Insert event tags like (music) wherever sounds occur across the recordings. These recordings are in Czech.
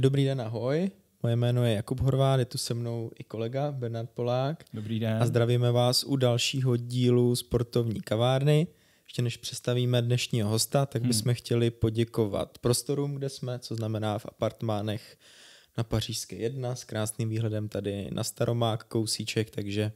Dobrý den, ahoj. Moje jméno je Jakub Horvát, je tu se mnou i kolega Bernard Polák. Dobrý den. A zdravíme vás u dalšího dílu sportovní kavárny. Ještě než představíme dnešního hosta, tak hmm. bychom hmm. chtěli poděkovat prostorům, kde jsme, co znamená v apartmánech na Pařížské 1 s krásným výhledem tady na Staromák, kousíček, takže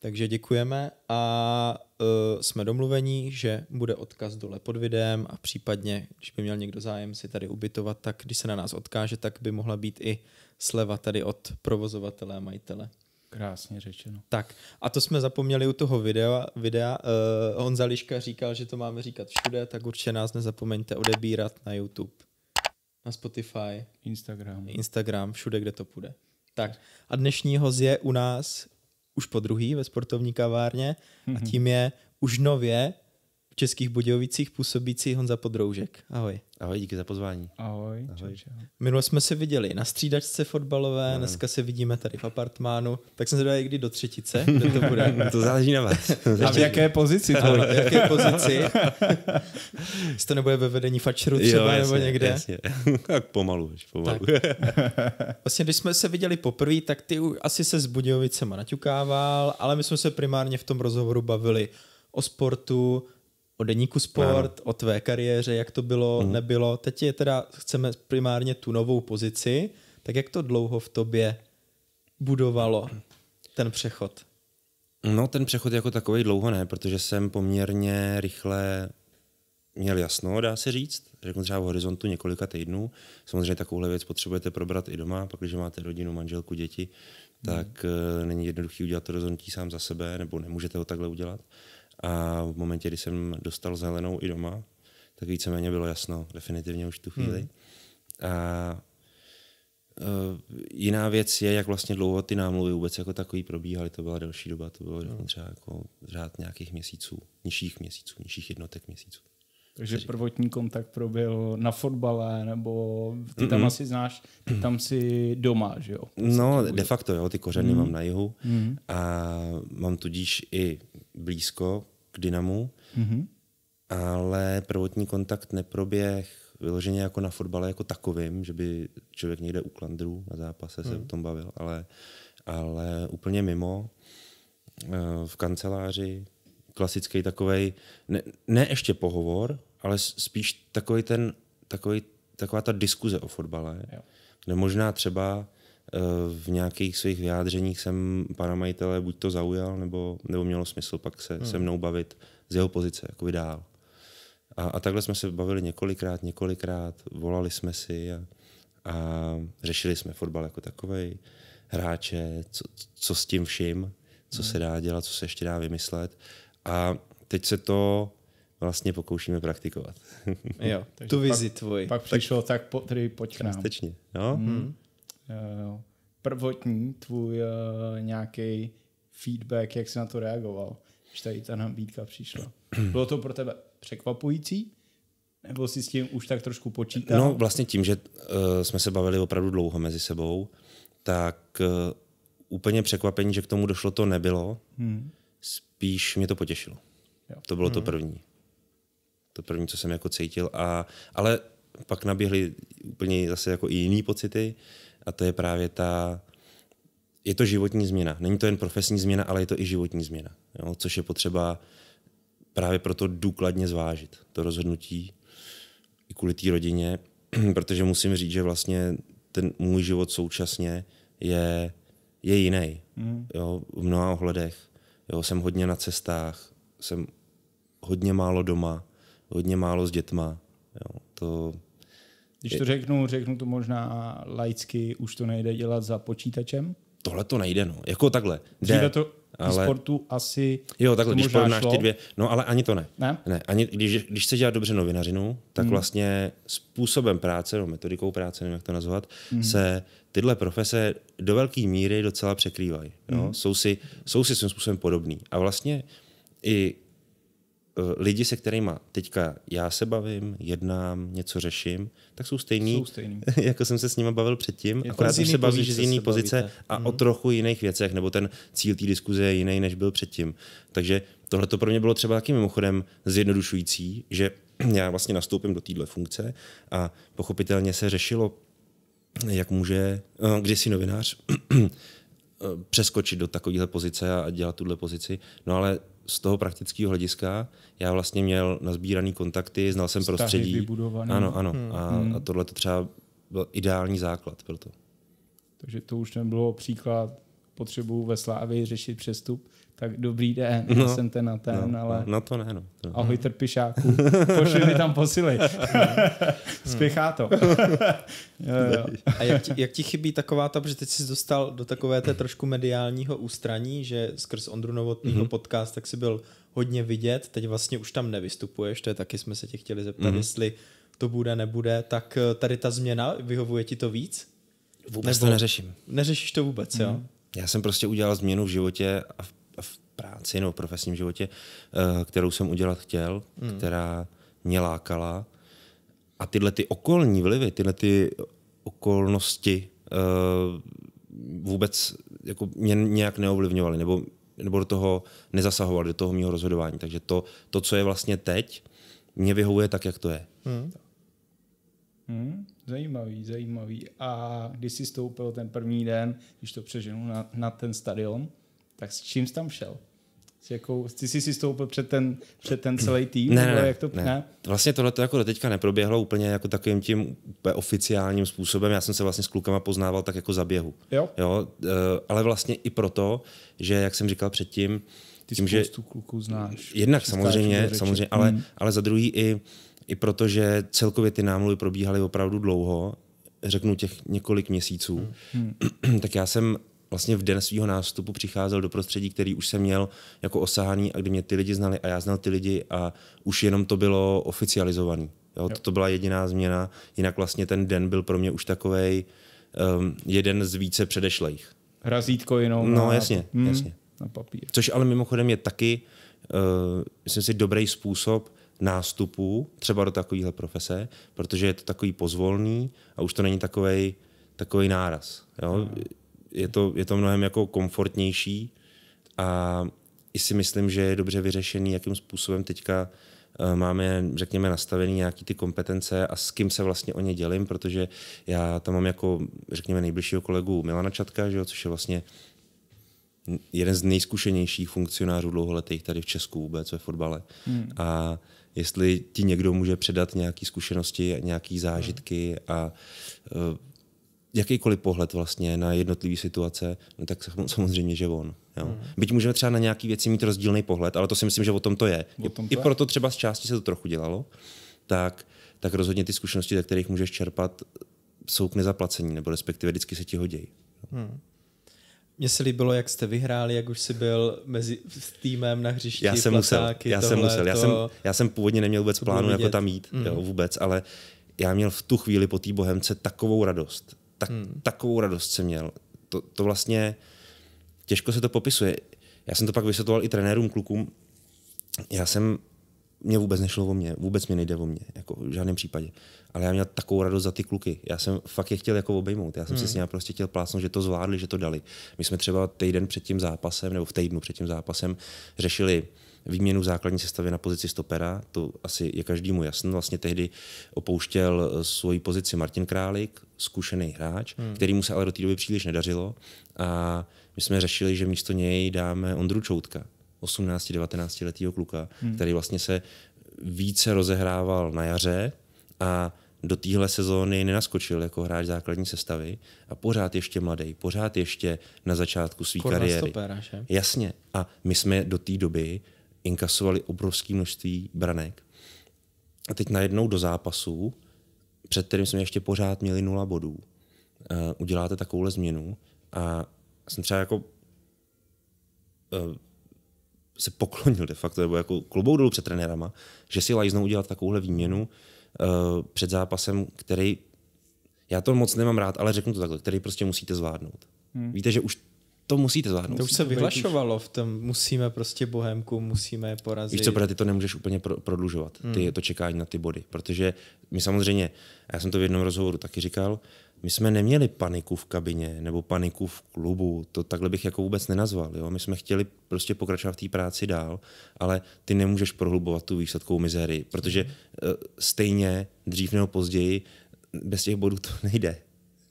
takže děkujeme a uh, jsme domluvení, že bude odkaz dole pod videem a případně, když by měl někdo zájem si tady ubytovat, tak když se na nás odkáže, tak by mohla být i sleva tady od provozovatele a majitele. Krásně řečeno. Tak a to jsme zapomněli u toho videa. videa. Uh, Honza Liška říkal, že to máme říkat všude, tak určitě nás nezapomeňte odebírat na YouTube, na Spotify, Instagram, Instagram všude, kde to půjde. Tak a dnešní hoz je u nás už po druhý ve sportovní kavárně mm-hmm. a mhm. tím je už nově Českých Budějovicích působící Honza Podroužek. Ahoj. Ahoj, díky za pozvání. Ahoj. Ahoj. Minule jsme se viděli na střídačce fotbalové, no. dneska se vidíme tady v apartmánu, tak jsem se kdy do třetice, kde to bude. (laughs) No, to záleží na vás. (laughs) A v jaké pozici to bude? (laughs) v jaké pozici? Jestli to nebude ve vedení fačru třeba jo, jasně, nebo někde. Jasně. Tak pomalu, pomalu. Tak. Vlastně, když jsme se viděli poprvé, tak ty asi se s Budějovicema naťukával, ale my jsme se primárně v tom rozhovoru bavili o sportu, o deníku sport, ano. o tvé kariéře, jak to bylo, hmm. nebylo. Teď je teda, chceme primárně tu novou pozici, tak jak to dlouho v tobě budovalo ten přechod? No ten přechod jako takový dlouho ne, protože jsem poměrně rychle měl jasno, dá se říct, řeknu třeba v horizontu několika týdnů. Samozřejmě takovouhle věc potřebujete probrat i doma, protože máte rodinu, manželku, děti, mhm. tak hmm. není jednoduchý udělat to rozhodnutí sám za sebe, nebo nemůžete ho takhle udělat. A v momentě, kdy jsem dostal zelenou i doma, tak víceméně bylo jasno, definitivně už tu chvíli. Hmm. A Uh, jiná věc je, jak vlastně dlouho ty námluvy vůbec jako takový probíhaly. To byla delší doba, to bylo no. Hmm. třeba jako řád nějakých měsíců, nižších měsíců, nižších jednotek měsíců. Takže prvotní kontakt proběhl na fotbale, nebo ty Mm-mm. tam asi znáš, ty tam si doma, že jo? Prostě no, de facto jo, ty kořeny mm. mám na jihu mm. a mám tudíž i blízko k Dynamu, mm-hmm. ale prvotní kontakt neproběh vyloženě jako na fotbale jako takovým, že by člověk někde u klandru na zápase mm. se mhm. o tom bavil, ale, ale úplně mimo, eh, v kanceláři, klasický takový, ne, ne ještě pohovor, ale spíš takový ten, takový, taková ta diskuze o fotbale, jo. kde možná třeba Eh, v nějakých svých vyjádřeních jsem pana majitele buď to zaujal, nebo, nebo mělo smysl pak se hmm. se mnou bavit z jeho pozice, jako dál. A, a takhle jsme se bavili několikrát, několikrát, volali jsme si a, a řešili jsme fotbal jako takový, hráče, co, co s tím vším, co hmm. se dá dělat, co se ještě dá vymyslet. A teď se to vlastně pokoušíme praktikovat. Jo, (laughs) tu vizi tvoji. Pak přišlo, tak, tak po, tedy pojď k nám. no. Hmm. Eh, prvotní tvůj eh, nějaký feedback, jak jsi na to reagoval, když tady ta nabídka přišla? Bylo to pro tebe překvapující? Nebo si s tím už tak trošku počítal? No vlastně tím, že uh, jsme se bavili opravdu dlouho mezi sebou, tak uh, úplně překvapení, že k tomu došlo, to nebylo. Hmm. Spíš mě to potěšilo. Jo. To bylo hmm. to první. To první, co jsem jako cítil. A, ale pak naběhly úplně zase jako i jiný pocity. Uh, a to je právě ta, je to životní změna. Není to jen profesní změna, ale je to i životní změna, jo? což je potřeba právě proto důkladně zvážit to rozhodnutí i kvůli té rodině, (clears throat) protože musím říct, že vlastně ten můj život současně je, je jiný. Hmm. Jo? V mnoha ohledech. Jo? Jsem hodně na cestách, jsem hodně málo doma, hodně málo s dětma. Jo? To, když to řeknu, řeknu to možná laicky, už to nejde dělat za počítačem? Tohle to nejde, no. Jako takhle. Dříve to ale... sportu asi Jo, takhle, když porovnáš ty dvě, no ale ani to ne. Ne? ne ani, když, když se dělat dobře novinařinu, tak hmm. vlastně způsobem práce, no, metodikou práce, nevím, jak to nazvat, hmm. se tyhle profese do velké míry docela překrývají. No. Hmm. Jsou, si, jsou si svým způsobem podobný. A vlastně i Eh, lidi, se kterými teďka já se bavím, jednám, něco řeším, tak jsou stejní, jsou stejný. (laughs) jako jsem se s nimi bavil předtím, je jako akorát už se bavíš z jiné pozice bavíte. a mm. o trochu jiných věcech, nebo ten cíl té diskuze je jiný, než byl předtím. Takže tohle to pro mě bylo třeba taky mimochodem zjednodušující, že (clears throat) já vlastně nastoupím do téhle funkce a pochopitelně se řešilo, jak může eh, kdysi novinář (clears throat) eh, přeskočit do takovéhle pozice a dělat tuhle pozici. No ale z toho praktického hlediska já vlastně měl nazbíraný kontakty, znal jsem Stahy prostředí. Vybudovaný. Ano, ano. Hmm. A, hmm. a tohle to třeba byl ideální základ pro to. Takže to už nebylo příklad potřebu ve slávě řešit přestup, tak dobrý den, no, jsem ten na ten, no, ale... No to ne, no. To... Ahoj trpišáku, pošli mi tam posily. (laughs) No. Spěchá to. Hmm. (laughs) jo, jo. A jak ti, jak ti chybí taková ta, protože teď jsi dostal do takové té trošku mediálního ústraní, že skrz Ondru Novotnýho mm-hmm. podcast, tak si byl hodně vidět, teď vlastně už tam nevystupuješ, to je taky jsme se tě chtěli zeptat, mm-hmm. jestli to bude, nebude, tak eh, tady ta změna, vyhovuje ti to víc? Vůbec Nebo to neřeším. Neřešíš to vůbec, mm-hmm. jo? Mhm. Já jsem prostě udělal změnu v životě a v v práci nebo profesním životě, eh, kterou jsem udělat chtěl, hmm. která mě lákala. A tyhle ty okolní vlivy, tyhle ty okolnosti eh, vůbec jako mě nějak neovlivňovaly nebo, nebo do toho nezasahovaly, do toho mého rozhodování. Takže to, to, co je vlastně teď, mě vyhovuje tak, jak to je. Hmm. Hmm, zajímavý, zajímavý. A když jsi stoupil ten první den, když to přeženu na, na ten stadion, tak s čím jsi tam šel? S jakou, ty jsi si stoupil před ten, před ten celý tým? Ne, ne, jak to, ne. ne. Vlastně tohle to jako do teďka neproběhlo úplně jako takovým tím oficiálním způsobem. Já jsem se vlastně s klukama poznával tak jako za běhu. Jo. jo eh, ale vlastně i proto, že jak jsem říkal předtím, ty tím, že kluku znáš. Jednak samozřejmě, samozřejmě, mm. ale, hmm. ale za druhý i, i proto, že celkově ty námluvy probíhaly opravdu dlouho, řeknu těch několik měsíců, hmm. tak já jsem vlastně v den svého nástupu přicházel do prostředí, který už jsem měl jako osahaný a kdy mě ty lidi znali a já znal ty lidi a už jenom to bylo oficializovaný. Jo, jo. To byla jediná změna, jinak vlastně ten den byl pro mě už takovej um, jeden z více předešlejch. Razítko jenom. No na... jasně, hmm, jasně. Na papír. Což ale mimochodem je taky, uh, myslím si, dobrý způsob, nástupu třeba do takovéhle profese, protože je to takový pozvolný a už to není takový takový náraz. Jo? Hmm je to, je to mnohem jako komfortnější a i si myslím, že je dobře vyřešený, jakým způsobem teďka eh, máme, řekněme, nastavený nějaký ty kompetence a s kým se vlastně o ně dělím, protože já tam mám jako, řekněme, nejbližšího kolegu Milana Čatka, že jo, což je vlastně jeden z nejzkušenějších funkcionářů dlouholetých tady v Česku vůbec ve fotbale. Hmm. A jestli ti někdo může předat nějaké zkušenosti, nějaké zážitky a eh, jakýkoliv pohled vlastně na jednotlivé situace, no tak samozřejmě, že on. Jo. Hmm. Byť můžeme třeba na nějaké věci mít rozdílný pohled, ale to si myslím, že o tom to je. tom to I je. proto třeba z části se to trochu dělalo, tak, tak rozhodně ty zkušenosti, ze kterých můžeš čerpat, jsou k nezaplacení, nebo respektive vždycky se ti hodí. Hmm. Mně se líbilo, jak jste vyhráli, jak už jsi byl mezi s týmem na hřišti. Já jsem platáky, musel, já jsem musel. Já, jsem, já jsem původně neměl vůbec plánu, jako tam jít, mm. jo, hmm. vůbec, ale já měl v tu chvíli po té bohemce takovou radost, tak, hmm. takovou radost jsem měl. To, to vlastně, těžko se to popisuje. Já jsem to pak vysvětloval i trenérům, klukům. Já jsem, mě vůbec nešlo o mě, vůbec mi nejde o mě, jako v žádném případě. Ale já měl takovou radost za ty kluky. Já jsem fakt je chtěl jako obejmout. Já jsem hmm. si s nimi prostě chtěl plásnout, že to zvládli, že to dali. My jsme třeba týden před tím zápasem, nebo v týdnu před tím zápasem řešili výměnu základní sestavy na pozici stopera, to asi je každému jasné. Vlastně tehdy opouštěl eh, svoji pozici Martin Králik, zkušený hráč, hmm. který mu se ale do té doby příliš nedařilo. A my jsme řešili, že místo něj dáme Ondru Čoutka, 18-19 letého kluka, hmm. který vlastně se více rozehrával na jaře a do téhle sezóny nenaskočil jako hráč základní sestavy a pořád ještě mladý, pořád ještě na začátku své kariéry. Stopéra, Jasně. A my jsme do té doby inkasovali obrovské množství branek. A teď najednou do zápasu, před kterým jsme ještě pořád měli nula bodů, uh, uděláte takovouhle změnu a jsem třeba jako uh, se poklonil de facto, nebo jako klubou dolů před trenérama, že si lajznou udělat takovouhle výměnu uh, před zápasem, který, já to moc nemám rád, ale řeknu to takhle, který prostě musíte zvládnout. Hmm. Víte, že už to musíte zvládnout. To už se vyhlašovalo, v tom musíme prostě Bohemku, musíme porazit. Víš co, protože ty to nemůžeš úplně pro, prodlužovat, ty, hmm. to čekání na ty body, protože my samozřejmě, já jsem to v jednom rozhovoru taky říkal, my jsme neměli paniku v kabině nebo paniku v klubu, to takhle bych jako vůbec nenazval. Jo? My jsme chtěli prostě pokračovat v té práci dál, ale ty nemůžeš prohlubovat tu výsledkovou mizérii, protože uh, stejně dřív nebo později bez těch bodů to (laughs) nejde.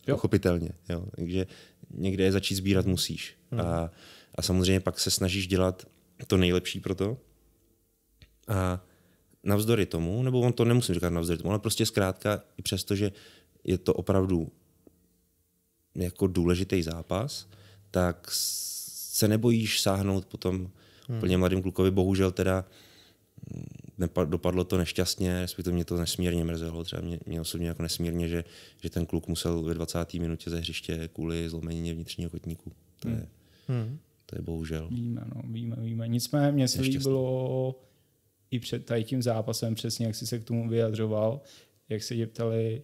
Jo. Pochopitelně. Jo? Takže někde je začít sbírat musíš. Hmm. A, a samozřejmě pak se snažíš dělat to nejlepší pro to. A navzdory tomu, nebo on to nemusím říkat navzdory tomu, ale prostě zkrátka i přesto, že je to opravdu jako důležitý zápas, tak se nebojíš sáhnout potom hmm. úplně mladým klukovi, bohužel teda dopadlo to nešťastně, respektive mě to nesmírně mrzelo, třeba mě, mě osobně jako nesmírně, že, že ten kluk musel ve 20. minutě ze hřiště kvůli zlomenině vnitřního kotníku. To hmm. je, hmm. to je bohužel. Víme, no, víme, víme. Nicméně mě se líbilo i před tady tím zápasem, přesně jak jsi se k tomu vyjadřoval, jak se tě ptali,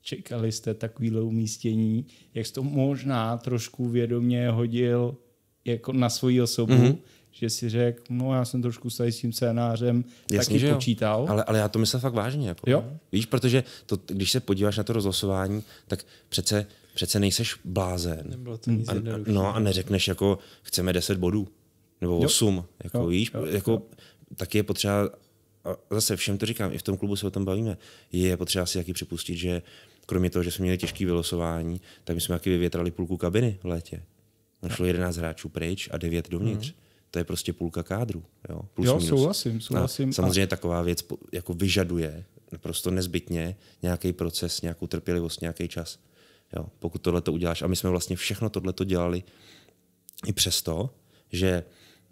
čekali jste takovýhle umístění, jak jsi to možná trošku vědomě hodil jako na svoji osobu, mm-hmm že si řekl, no já jsem trošku s tím scénářem Jasně, taky počítal. Ale, ale já to myslím fakt vážně. Jako, jo? No. Víš, protože to, když se podíváš na to rozhlasování, tak přece, přece nejseš blázen. Nebylo to nic a, a, no a neřekneš jako, chceme 10 bodů. Nebo 8. Jo. Jako, jo. Víš, jo. jako, jo. taky je potřeba a zase všem to říkám, i v tom klubu se o tom bavíme, je potřeba si taky připustit, že kromě toho, že jsme měli těžký vylosování, tak my jsme taky vyvětrali půlku kabiny v létě. Našlo 11 hráčů pryč a 9 dovnitř. Mm to je prostě půlka kádru. Jo, Plus, jo minus. souhlasím, souhlasím. A samozřejmě a... taková věc jako vyžaduje naprosto nezbytně nějaký proces, nějakou trpělivost, nějaký čas. Jo, pokud tohle to uděláš. A my jsme vlastně všechno tohle to dělali i přesto, že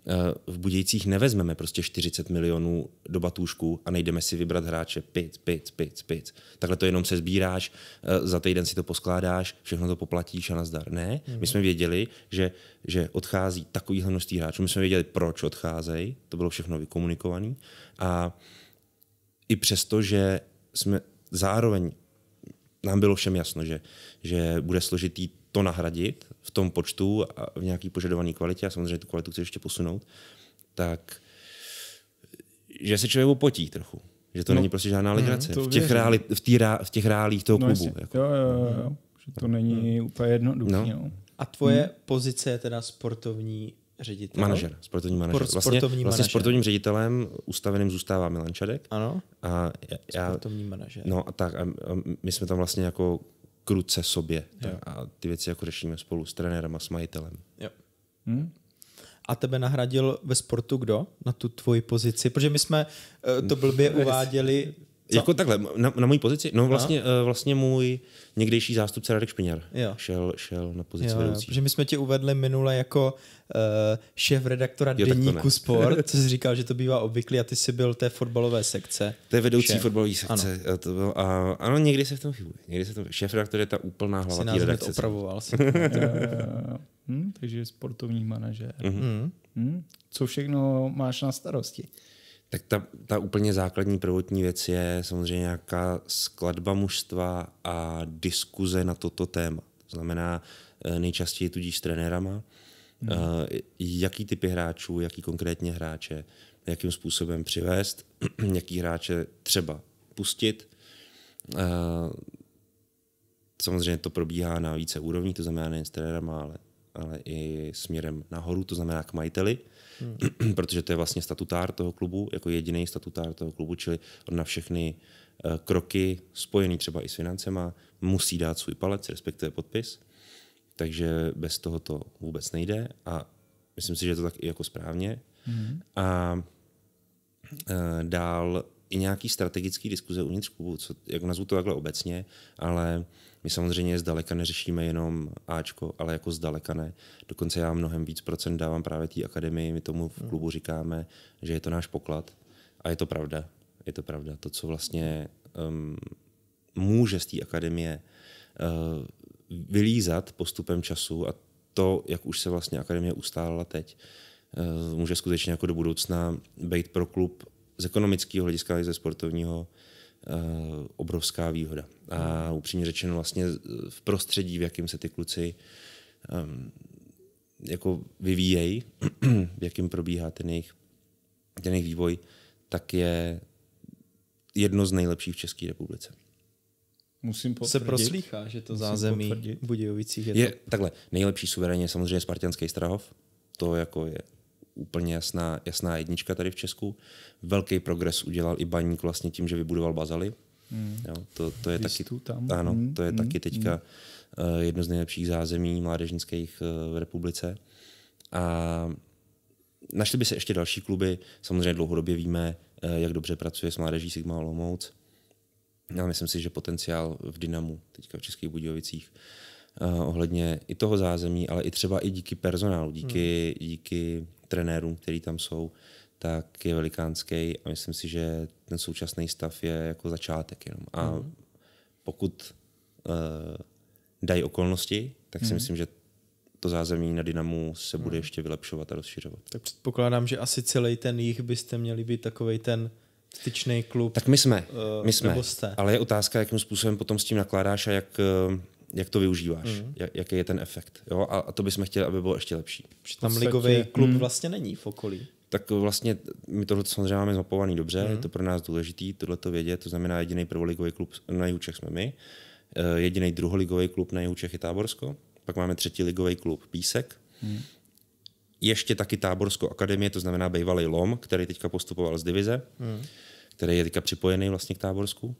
Eh, v Budějcích nevezmeme prostě 40 milionů do batůžku a nejdeme si vybrat hráče pic, pic, pic, pic. Takhle to jenom se sbíráš, eh, za týden si to poskládáš, všechno to poplatíš a nazdar. Ne, mm. my jsme věděli, že, že odchází takovýhle množství hráčů, my jsme věděli, proč odcházejí, to bylo všechno vykomunikované a i přesto, že jsme zároveň nám bylo všem jasno, že, že bude složitý to nahradit v tom počtu a v nějaký požadované kvalitě a samozřejmě tu kvalitu chci ještě posunout, tak že se člověk potí trochu. Že to no, není prostě žádná legrace. Mm, v, těch reali- v, tý, v těch reálích toho no, klubu. jako. jo, jo, jo, jo. Že to není mm. úplně jednoduché. No. no. A tvoje hmm. pozice je teda sportovní ředitel? Manažer, sportovní manažer. Vlastně- sportovní vlastně, manažer. vlastně sportovním ředitelem ustaveným zůstává Milan Čadek. Ano, a já, sportovní manažer. No a tak, a my jsme tam vlastně jako k ruce sobě. Tak a ty věci jako řešíme spolu s trenérem a s majitelem. Jo. Hmm? A tebe nahradil ve sportu kdo na tu tvoji pozici? Protože my jsme eh, to blbě uváděli co? Jako takhle, na, na mojí pozici, no vlastně, no. Uh, vlastně můj někdejší zástupce Radek Špiněr Šel, šel na pozici jo, vedoucí. Jo, protože my jsme tě uvedli minule jako uh, šéf redaktora jo, Deníku Sport, co jsi říkal, že to bývá obvyklý a ty jsi byl té fotbalové sekce. To je vedoucí fotbalové sekce. Ano. Eh, to bylo, a, ano, někdy se v tom chybuje. Někdy se v tom, šéf redaktor je ta úplná hlava té redakce. opravoval si. (laughs) hmm, takže sportovní manažer. Mm-hmm. Hmm? Co všechno máš na starosti? Tak ta, ta úplně základní prvotní věc je samozřejmě nějaká skladba mužstva a diskuze na toto téma. To znamená eh, nejčastěji tudíž s trenérama, hmm. Eh, jaký typy hráčů, jaký konkrétně hráče, jakým způsobem přivést, (clears throat) jaký hráče třeba pustit. Eh, samozřejmě to probíhá na více úrovní, to znamená nejen s trenérama, ale, ale i směrem nahoru, to znamená k majiteli hmm. (clears throat) protože to je vlastně statutár toho klubu, jako jediný statutár toho klubu, čili on na všechny eh, kroky spojený třeba i s financema musí dát svůj palec, respektive podpis. Takže bez toho to vůbec nejde a myslím si, že to tak i jako správně. Hmm. A eh, dál i nějaký strategický diskuze uvnitř klubu, co, jak nazvu to takhle obecně, ale my samozřejmě zdaleka neřešíme jenom Ačko, ale jako zdaleka ne. Dokonce já mnohem víc procent dávám právě té akademii, my tomu v hmm. klubu říkáme, že je to náš poklad a je to pravda. Je to pravda. To, co vlastně um, může z té akademie uh, vylízat postupem času a to, jak už se vlastně akademie ustálila teď, uh, může skutečně jako do budoucna být pro klub z ekonomického hlediska i ze sportovního eh, obrovská výhoda. A upřímně řečeno vlastně v prostředí, v jakém se ty kluci ehm, jako vyvíjejí, v jakém probíhá ten jejich, ten jejich vývoj, tak je jedno z nejlepších v České republice. Musím potvrdit. Se proslýchá, že to zázemí v Budějovicích je, je to... Takhle, nejlepší suverénně je samozřejmě Spartianský Strahov. To jako je úplně jasná, jasná jednička tady v Česku. Velký progres udělal i baník vlastně tím, že vybudoval bazaly. Mm. Jo, to, to je taky, tam. Ano, mm. to je mm. taky teďka mm. jedno z nejlepších zázemí mládežnických eh, v republice. A našli by se ještě další kluby. Samozřejmě dlouhodobě víme, eh, jak dobře pracuje s mládeží Sigma Olomouc. Já myslím si, že potenciál v Dynamu, teďka v Českých Budějovicích, ohledně i toho zázemí, ale i třeba i díky personálu, díky, hmm. díky trenérům, který tam jsou, tak je velikánský a myslím si, že ten současný stav je jako začátek jenom. A mm-hmm. pokud uh, dají okolnosti, tak si mm-hmm. myslím, že to zázemí na Dynamu se bude mhm. ještě vylepšovat a rozšiřovat. Tak předpokládám, že asi celý ten jich byste měli být takový ten styčný klub. Tak my jsme, eh, my jsme, ale je otázka, jakým způsobem potom s tím nakládáš a jak eh, jak to využíváš, mm. jak, jaký je ten efekt. Jo? A, a to bychom chtěli, aby bylo ještě lepší. Protože tam ligový klub mm. vlastně není v okolí. Tak vlastně my tohle samozřejmě máme zmapovaný dobře, mm. je to pro nás důležité tohle to vědět, to znamená jediný prvoligový klub na jihu jsme my, eh, jediný druholigový klub na jihu je Táborsko, pak máme třetí ligový klub Písek, mm. ještě taky Táborsko akademie, to znamená bývalý LOM, který teďka postupoval z divize, mm. který je teďka připojený vlastně k Táborsku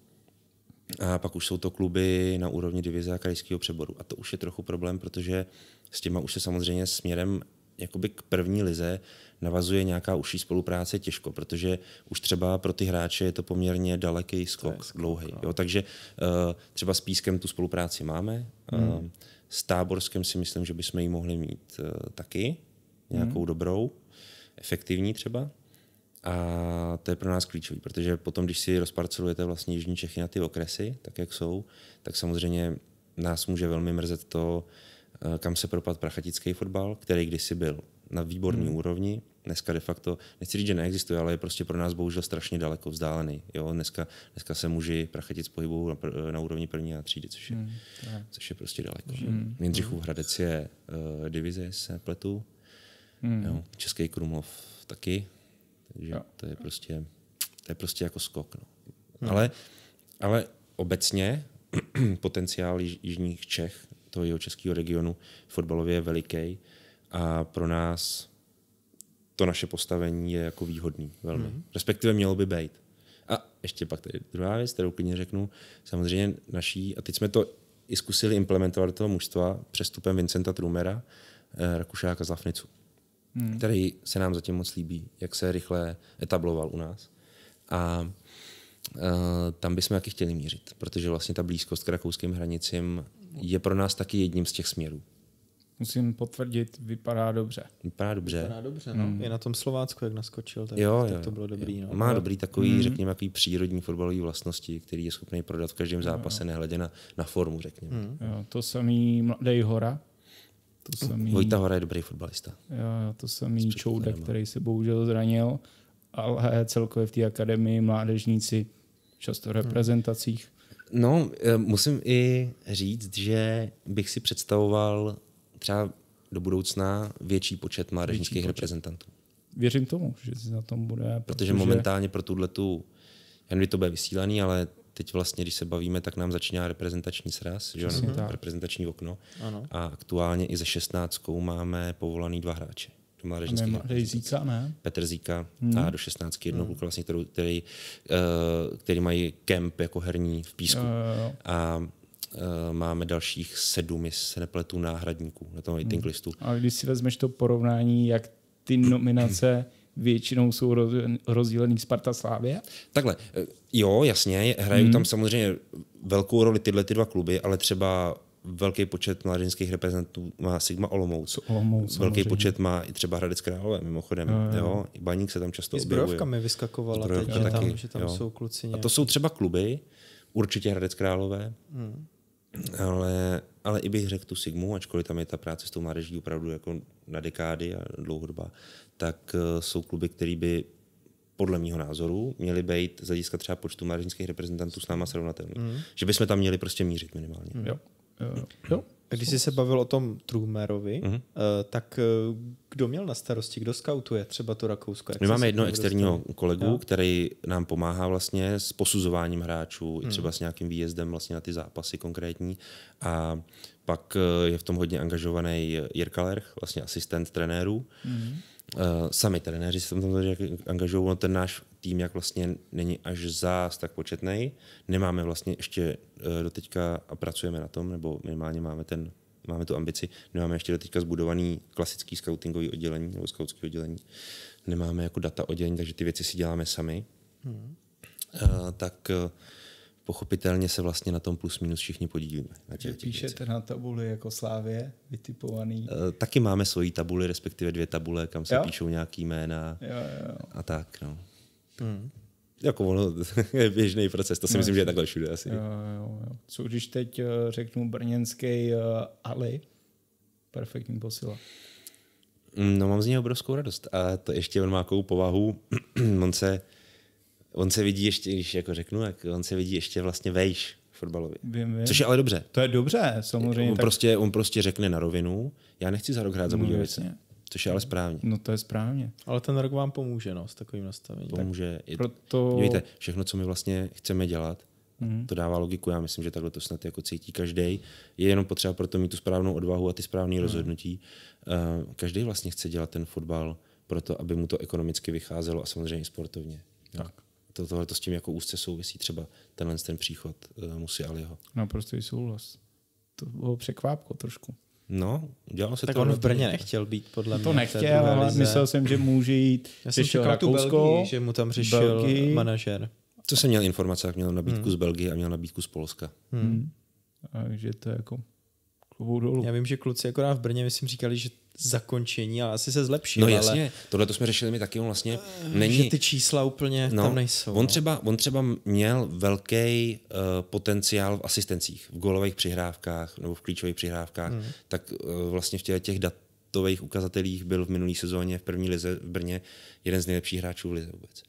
a pak už jsou to kluby na úrovni divize a krajského přeboru. A to už je trochu problém, protože s těma už se samozřejmě směrem jakoby k první lize navazuje nějaká užší spolupráce těžko, protože už třeba pro ty hráče je to poměrně daleký skok, skok dlouhý. No. takže uh, třeba s Pískem tu spolupráci máme, eh, hmm. uh, s Táborskem si myslím, že bychom ji mohli mít uh, taky, nějakou hmm. dobrou, efektivní třeba. A to je pro nás klíčový, protože potom, když si rozparcelujete vlastně Jižní Čechy na ty okresy, tak jak jsou, tak samozřejmě nás může velmi mrzet to, eh, kam se propad prachatický fotbal, který kdysi byl na výborné hmm. úrovni, dneska de facto, nechci říct, že neexistuje, ale je prostě pro nás bohužel strašně daleko vzdálený. Jo? Dneska, dneska se muži prachatit z pohybu na, na úrovni první a třídy, což je, hmm. což je prostě daleko. Hmm. hmm. Jindřichův Hradec je uh, divize, se pletu, hmm. jo? Český Krumlov taky, takže jo. to je prostě, to je prostě jako skok. No. Hmm. Ale, ale obecně (clears throat) potenciál jižních Čech, toho jeho českého regionu, fotbalově je veliký a pro nás to naše postavení je jako výhodný velmi. Hmm. Respektive mělo by být. A ještě pak tady druhá věc, kterou klidně řeknu, samozřejmě naší, a teď jsme to i zkusili implementovat do toho mužstva přestupem Vincenta Trumera, eh, Rakušáka z Lafnicu hmm. který se nám zatím moc líbí, jak se rychle etabloval u nás. A uh, tam bychom taky chtěli mířit, protože vlastně ta blízkost k rakouským hranicím je pro nás taky jedním z těch směrů. Musím potvrdit, vypadá dobře. Vypadá dobře. Vypadá dobře, no. Mm. Je na tom Slovácku, jak naskočil, tak, jo, tak jo, to bylo dobrý. Jo. No. Má dobrý takový, mm. řekněme, jaký přírodní fotbalový vlastnosti, který je schopný prodat v každém zápase, jo, jo. nehledě na, na formu, řekněme. Mm. Jo, to samý Mladej Hora, to samý, Vojta Hora je dobrý fotbalista. Jo, to samý Spřed Čouda, nevím. který se bohužel zranil, ale celkově v té akademii mládežníci často v hmm. reprezentacích. No, eh, musím i říct, že bych si představoval třeba do budoucna větší počet mládežnických větší počet. reprezentantů. Věřím tomu, že si na tom bude. Protože, protože momentálně pro tuhle tu, já nevím, to bude vysílaný, ale teď vlastně, když se bavíme, tak nám začíná reprezentační sraz, že ano, tak. reprezentační okno. Ano. A aktuálně i ze 16 máme povolaný dva hráče do mládežnických Zíka, ne? Petr Zíka hmm. a do 16 jednou hmm. vlastně, který, který, eh, který mají kemp jako herní v písku. Jo, jo, jo. A eh, máme dalších sedm, jestli se nepletu, náhradníků na tom hmm. waiting listu. A když si vezmeš to porovnání, jak ty nominace většinou jsou rozdělený Sparta Slávě? Takhle, e, jo, jasně, hrají hmm. tam samozřejmě velkou roli tyhle ty dva kluby, ale třeba velký počet mládežnických reprezentantů má Sigma Olomouc. Olomouc velký samozřejmě. počet má i třeba Hradec Králové, mimochodem. No, jo. jo. I Baník se tam často I objevuje. mi vyskakovala teď, že taky, tam, že tam jsou kluci nějaký. A to jsou třeba kluby, určitě Hradec Králové, hmm. ale, ale i bych řekl tu Sigmu, ačkoliv tam je ta práce s tou mládeží opravdu jako na dekády a dlouhodobá, tak eh, jsou kluby, které by podle mého názoru měly být z hlediska třeba počtu mládežnických reprezentantů s náma srovnatelný. Mm. Že bychom tam měli prostě mířit minimálně. Mm. Jo. Jo. jo. Když jsi se bavil o tom Trumerovi, mm-hmm. Eh, tak eh, kdo měl na starosti, kdo skautuje třeba to Rakousko? Jak My máme jednoho externího dostali? kolegu, jo. který nám pomáhá vlastně s posuzováním hráčů, mm. třeba s nějakým výjezdem vlastně na ty zápasy konkrétní a pak je v tom hodně angažovaný Jirka Lerch, vlastně asistent trenérů. Mm-hmm Uh, sami trenéři se tam angažují, no ten náš tým, jak vlastně není až zás tak početný. Nemáme vlastně ještě uh, eh, doteďka a pracujeme na tom, nebo minimálně máme ten máme tu ambici, nemáme ještě doteďka zbudovaný klasický scoutingový oddělení nebo scoutský oddělení, nemáme jako data oddělení, takže ty věci si děláme sami. Hmm. Uh, tak uh, pochopitelně se vlastně na tom plus minus všichni podílíme. Na těch, těch Píšete věcí. na tabuli jako Slávě, vytipovaný? E, taky máme svoji tabuli, respektive dvě tabule, kam se jo? píšou nějaký jména jo, jo. a tak. No. Hmm. Jako ono, (laughs) je běžný proces, to si no, myslím, že je takhle všude asi. Jo, jo, jo. Co když teď eh, řeknu brněnský uh, eh, Ali, perfektní posila. Mm, no mám z něj obrovskou radost a to ještě on má takovou povahu, (clears throat) on se on se vidí ještě, když jako řeknu, jak on se vidí ještě vlastně vejš fotbalově. Vím, vím. Což je ale dobře. To je dobře, samozřejmě. On, tak... prostě, on prostě řekne na rovinu, já nechci za rok hrát za No, což je ale správně. No to je správně. Ale ten rok vám pomůže no, s takovým nastavením. Pomůže. Tak proto... Dívejte, všechno, co my vlastně chceme dělat, Mm. To dává logiku, já myslím, že takhle to snad jako cítí každý. Je jenom potřeba proto mít tu správnou odvahu a ty správné mm. rozhodnutí. Eh, každý vlastně chce dělat ten fotbal proto, aby mu to ekonomicky vycházelo a samozřejmě i sportovně. Tak to, tohle to s tím jako úzce souvisí třeba tenhle ten příchod uh, Musi Aliho. No prostě souhlas. To bylo překvápko trošku. No, dělalo se tak to. on v Brně nechtěl být, podle mě. To nechtěl, ale myslel jsem, že může jít. Já jsem čekal Rakousko, tu Belgii, že mu tam řešil Belgii. manažer. Co jsem měl informace, jak měl nabídku hmm. z Belgie a měl nabídku z Polska. Hmm. Takže hmm. to je jako dolů. Já vím, že kluci akorát v Brně, myslím, říkali, že zakončení, ale asi se zlepší. No jasně, ale... tohle to jsme řešili my taky, on vlastně eh, není... Že ty čísla úplně no, tam nejsou. On no. třeba, on třeba měl velký uh, eh, potenciál v asistencích, v golových přihrávkách nebo v klíčových přihrávkách, mm. tak uh, vlastně v těch, těch datových ukazatelích byl v minulý sezóně v první lize v Brně jeden z nejlepších hráčů v lize vůbec.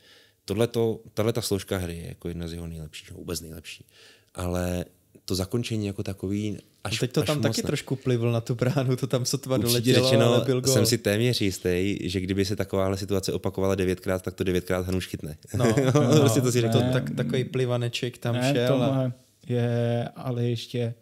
Tohle to, ta složka hry je jako jedna z jeho nejlepších, no vůbec nejlepší. Ale to zakončení jako takový až, Teď to až tam taky ne. trošku plivl na tu bránu, to tam sotva Upřídě doletělo, řečeno, ale byl gol. jsem si téměř jistý, že kdyby se takováhle situace opakovala devětkrát, tak to devětkrát Hanuš chytne. No, no, (laughs) no prostě to si řekl. to, tak, takový plivaneček tam ne, šel. A... Je, ale ještě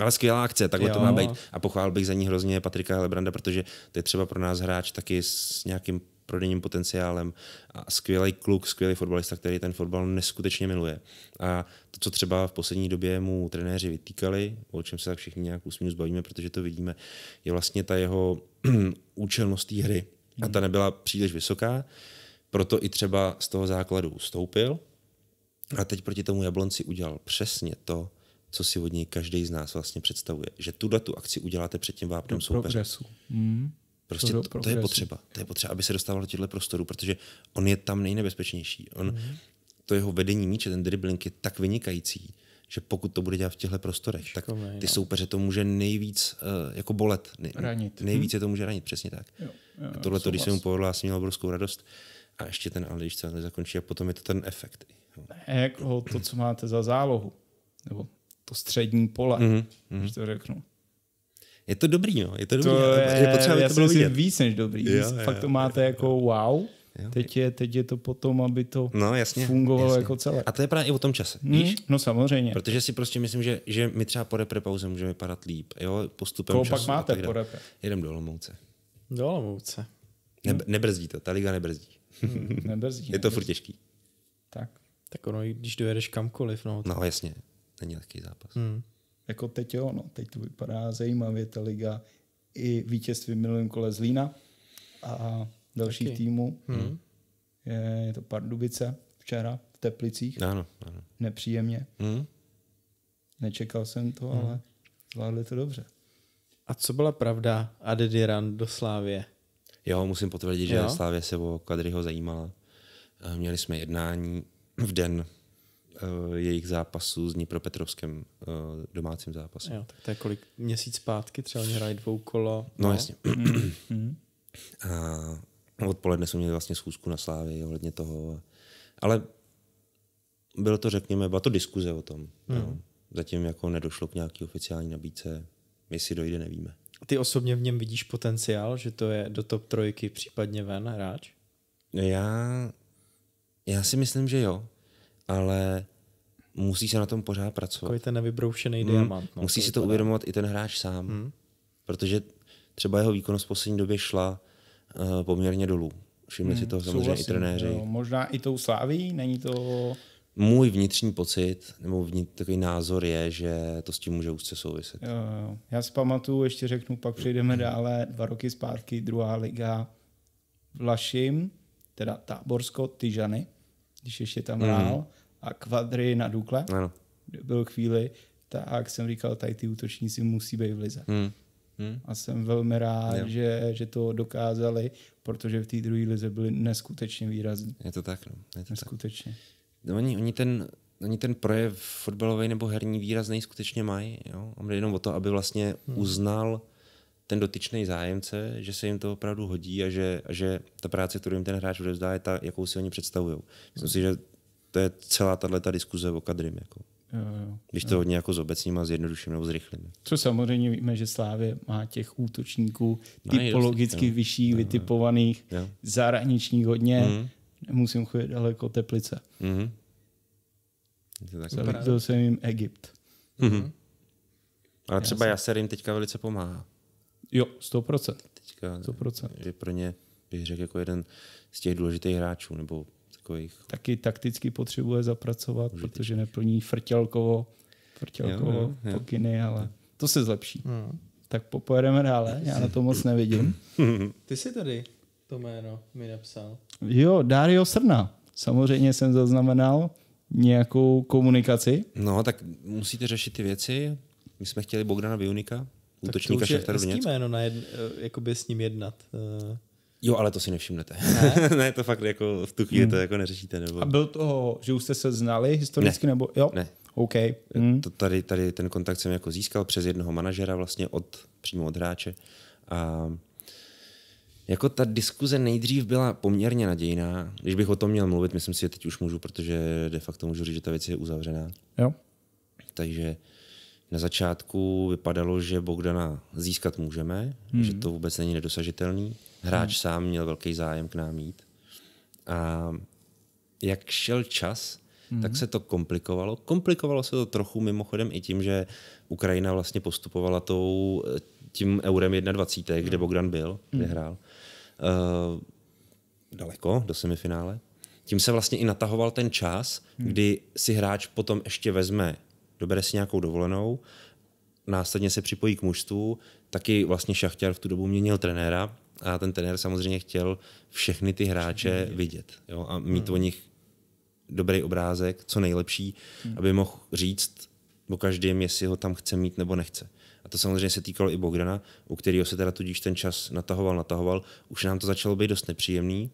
ale skvělá akce, takhle jo. to má být. A pochválil bych za ní hrozně Patrika Helebranda, protože to je třeba pro nás hráč taky s nějakým prodejním potenciálem a skvělý kluk, skvělý fotbalista, který ten fotbal neskutečně miluje. A to, co třeba v poslední době mu trenéři vytýkali, o čem se tak všichni nějak úsměvně zbavíme, protože to vidíme, je vlastně ta jeho (clears throat) účelnost té hry. A ta mhm. nebyla příliš vysoká, proto i třeba z toho základu ustoupil a teď proti tomu Jablonci udělal přesně to, co si od něj každý z nás vlastně představuje. Že tuhle tu akci uděláte před tím vápnem soupeře. Mm. Prostě to, to, to je potřeba. To je potřeba, aby se dostával do těchto prostorů, protože on je tam nejnebezpečnější. On, mm-hmm. To jeho vedení míče, ten dribbling je tak vynikající, že pokud to bude dělat v těchto prostorech, Školej, tak ty jo. No. soupeře to může nejvíc uh, jako bolet. Nej, ranit. Mhm. Nejvíc hmm. je to může ranit, přesně tak. Jo, jo, a tohle, to, když se mu povedlo, já vlastně jsem měl obrovskou radost. A ještě ten ale, když se nezakončí, a potom je to ten efekt. Ne, jako to, co máte za zálohu, nebo to střední pole, mm-hmm. když mhm. to řeknu je to dobrý, no. Je to dobrý. To je, je potřeba, já to bylo vidět. víc než dobrý. Jo, jo, Fakt to máte jo, jako wow. Jo. Teď, je, teď je to potom, aby to no, jasně, fungovalo jasně. jako celé. A to je právě i o tom čase, hmm. víš? No samozřejmě. Protože si prostě myslím, že, že my třeba po repre pauze můžeme vypadat líp. Jo, postupem Koho času. pak máte po repre? Jedem do Olomouce. Do Olomouce. Ne, nebrzdí to, ta liga nebrzdí. Hmm, nebrzdí. (laughs) je to furt těžký. Tak. Tak ono, když dojedeš kamkoliv. No, no tak... no jasně, není lehký zápas. Hmm jako teď jo, no, teď to vypadá zajímavě ta liga i vítězství v minulém kole Zlína a další Taky. týmu. Hmm. Je to Pardubice včera v Teplicích. Ano, ano. Nepříjemně. Hmm. Nečekal jsem to, hmm. ale zvládli to dobře. A co byla pravda Adediran do Slávě? Jo, musím potvrdit, že jo? Slávě se o Kadryho zajímala. Eh, měli jsme jednání v den Eh, jejich zápasu s Dnipropetrovskem eh, domácím zápasem. Jo, tak to je kolik měsíc zpátky, třeba oni hrají dvou kolo. No, no jasně. Mm, mm. a odpoledne jsme měli vlastně schůzku na Slávě ohledně toho. Ale bylo to, řekněme, byla to diskuze o tom. Hmm. No. Zatím jako nedošlo k nějaký oficiální nabídce. Jestli dojde, nevíme. Ty osobně v něm vidíš potenciál, že to je do top trojky, případně ven hráč? Já, já si myslím, že jo ale musí se na tom pořád pracovat. Takový ten nevybroušený hmm. diamant. No, musí si to uvědomovat i ten hráč sám, hmm. protože třeba jeho výkonnost v poslední době šla uh, poměrně dolů. Všimli hmm. si to samozřejmě Souhlasím, i trenéři. Jo, možná i tou sláví, není to... Můj vnitřní pocit nebo vnitř, takový názor je, že to s tím může úzce souviset. Jo, jo. Já si pamatuju, ještě řeknu, pak přejdeme hmm. dále, dva roky zpátky, druhá liga, Vlašim, teda Táborsko, Tyžany, když ještě tam hmm. hrál. Hmm a kvadry na Dukle, ano. byl chvíli, tak jsem říkal, tady ty útočníci musí být v lize. Hmm. Hmm. A jsem velmi rád, že, že to dokázali, protože v té druhé lize byli neskutečně výrazní. Je to tak, no. Je to neskutečně. Tak. No, oni, oni, ten, oni ten projev fotbalový nebo herní výraz nejskutečně mají. Jo? A jenom o to, aby vlastně hmm. uznal ten dotyčný zájemce, že se jim to opravdu hodí a že, a že ta práce, kterou jim ten hráč odevzdá, je ta, jakou si oni představují. Myslím si, že to je celá ta diskuze o kadrim. Jako. Jo, jo, Když to jo. hodně jako zobecním a zjednoduším nebo zrychlím. Co samozřejmě víme, že Slávě má těch útočníků typologicky no, vyšších, jo, vytipovaných, jo. zahraničních hodně. Mm. Musím chodit daleko Teplice. Mm. To jsem jim Egypt. Mm. Mm. Ale třeba já se jim teďka velice pomáhá. Jo, 100%. Teďka 100%. je pro ně, bych řekl, jako jeden z těch důležitých hráčů, nebo takových. Taky takticky potřebuje zapracovat, Užitečný. protože neplní frtělkovo, frtělkovo jo, jo, jo. ale to se zlepší. Jo. No. Tak pojedeme dále, já na to moc nevidím. Ty jsi tady to jméno mi napsal. Jo, Dario Srna. Samozřejmě jsem zaznamenal nějakou komunikaci. No, tak musíte řešit ty věci. My jsme chtěli Bogdana Viunika, útočníka Šachtaru Německa. jméno na jed, eh, jakoby s ním jednat. Eh, Jo, ale to si nevšimnete. Ne, (laughs) ne to fakt jako v tu chvíli hmm. to jako neřešíte. Nebo... A byl toho, že už jste se znali historicky? Ne. Nebo... Jo? ne. OK. Hmm. To tady, tady ten kontakt jsem jako získal přes jednoho manažera vlastně od, přímo od hráče. A jako ta diskuze nejdřív byla poměrně nadějná. Když bych o tom měl mluvit, myslím si, že teď už můžu, protože de facto můžu říct, že ta věc je uzavřená. Jo. Takže na začátku vypadalo, že Bogdana získat můžeme, hmm. že to vůbec není nedosažitelný. Hráč hmm. sám měl velký zájem k nám jít. A jak šel čas, hmm. tak se to komplikovalo. Komplikovalo se to trochu mimochodem i tím, že Ukrajina vlastně postupovala tou, eh, tím eurem 21, hmm. kde Bogdan byl, kde hmm. hrál. Uh, daleko do semifinále. Tím se vlastně i natahoval ten čas, hmm. kdy si hráč potom ještě vezme, dobere si nějakou dovolenou, následně se připojí k mužstvu, taky vlastně Šachtěr v tu dobu měnil trenéra, a ten trenér samozřejmě chtěl všechny ty hráče všechny vidět jo, a mít hmm. o nich dobrý obrázek, co nejlepší, hmm. aby mohl říct o každém, jestli ho tam chce mít nebo nechce. A to samozřejmě se týkalo i Bogdana, u kterého se teda tudíž ten čas natahoval, natahoval. Už nám to začalo být dost nepříjemný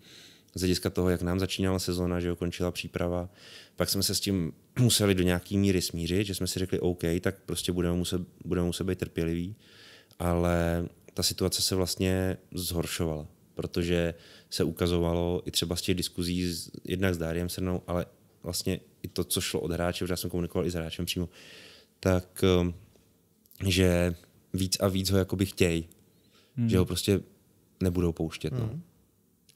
z hlediska toho, jak nám začínala sezona, že ukončila končila příprava. Pak jsme se s tím museli do nějaké míry smířit, že jsme si řekli OK, tak prostě budeme muset, budeme muset být trpěliví. Ale ta situace se vlastně zhoršovala, protože se ukazovalo i třeba z těch diskuzí s, jednak s Dáriem Srnou, ale vlastně i to, co šlo od hráče, protože já jsem komunikoval i s hráčem přímo, tak ehm, že víc a víc ho jakoby chtějí, hmm. že ho prostě nebudou pouštět. No. Hmm. No.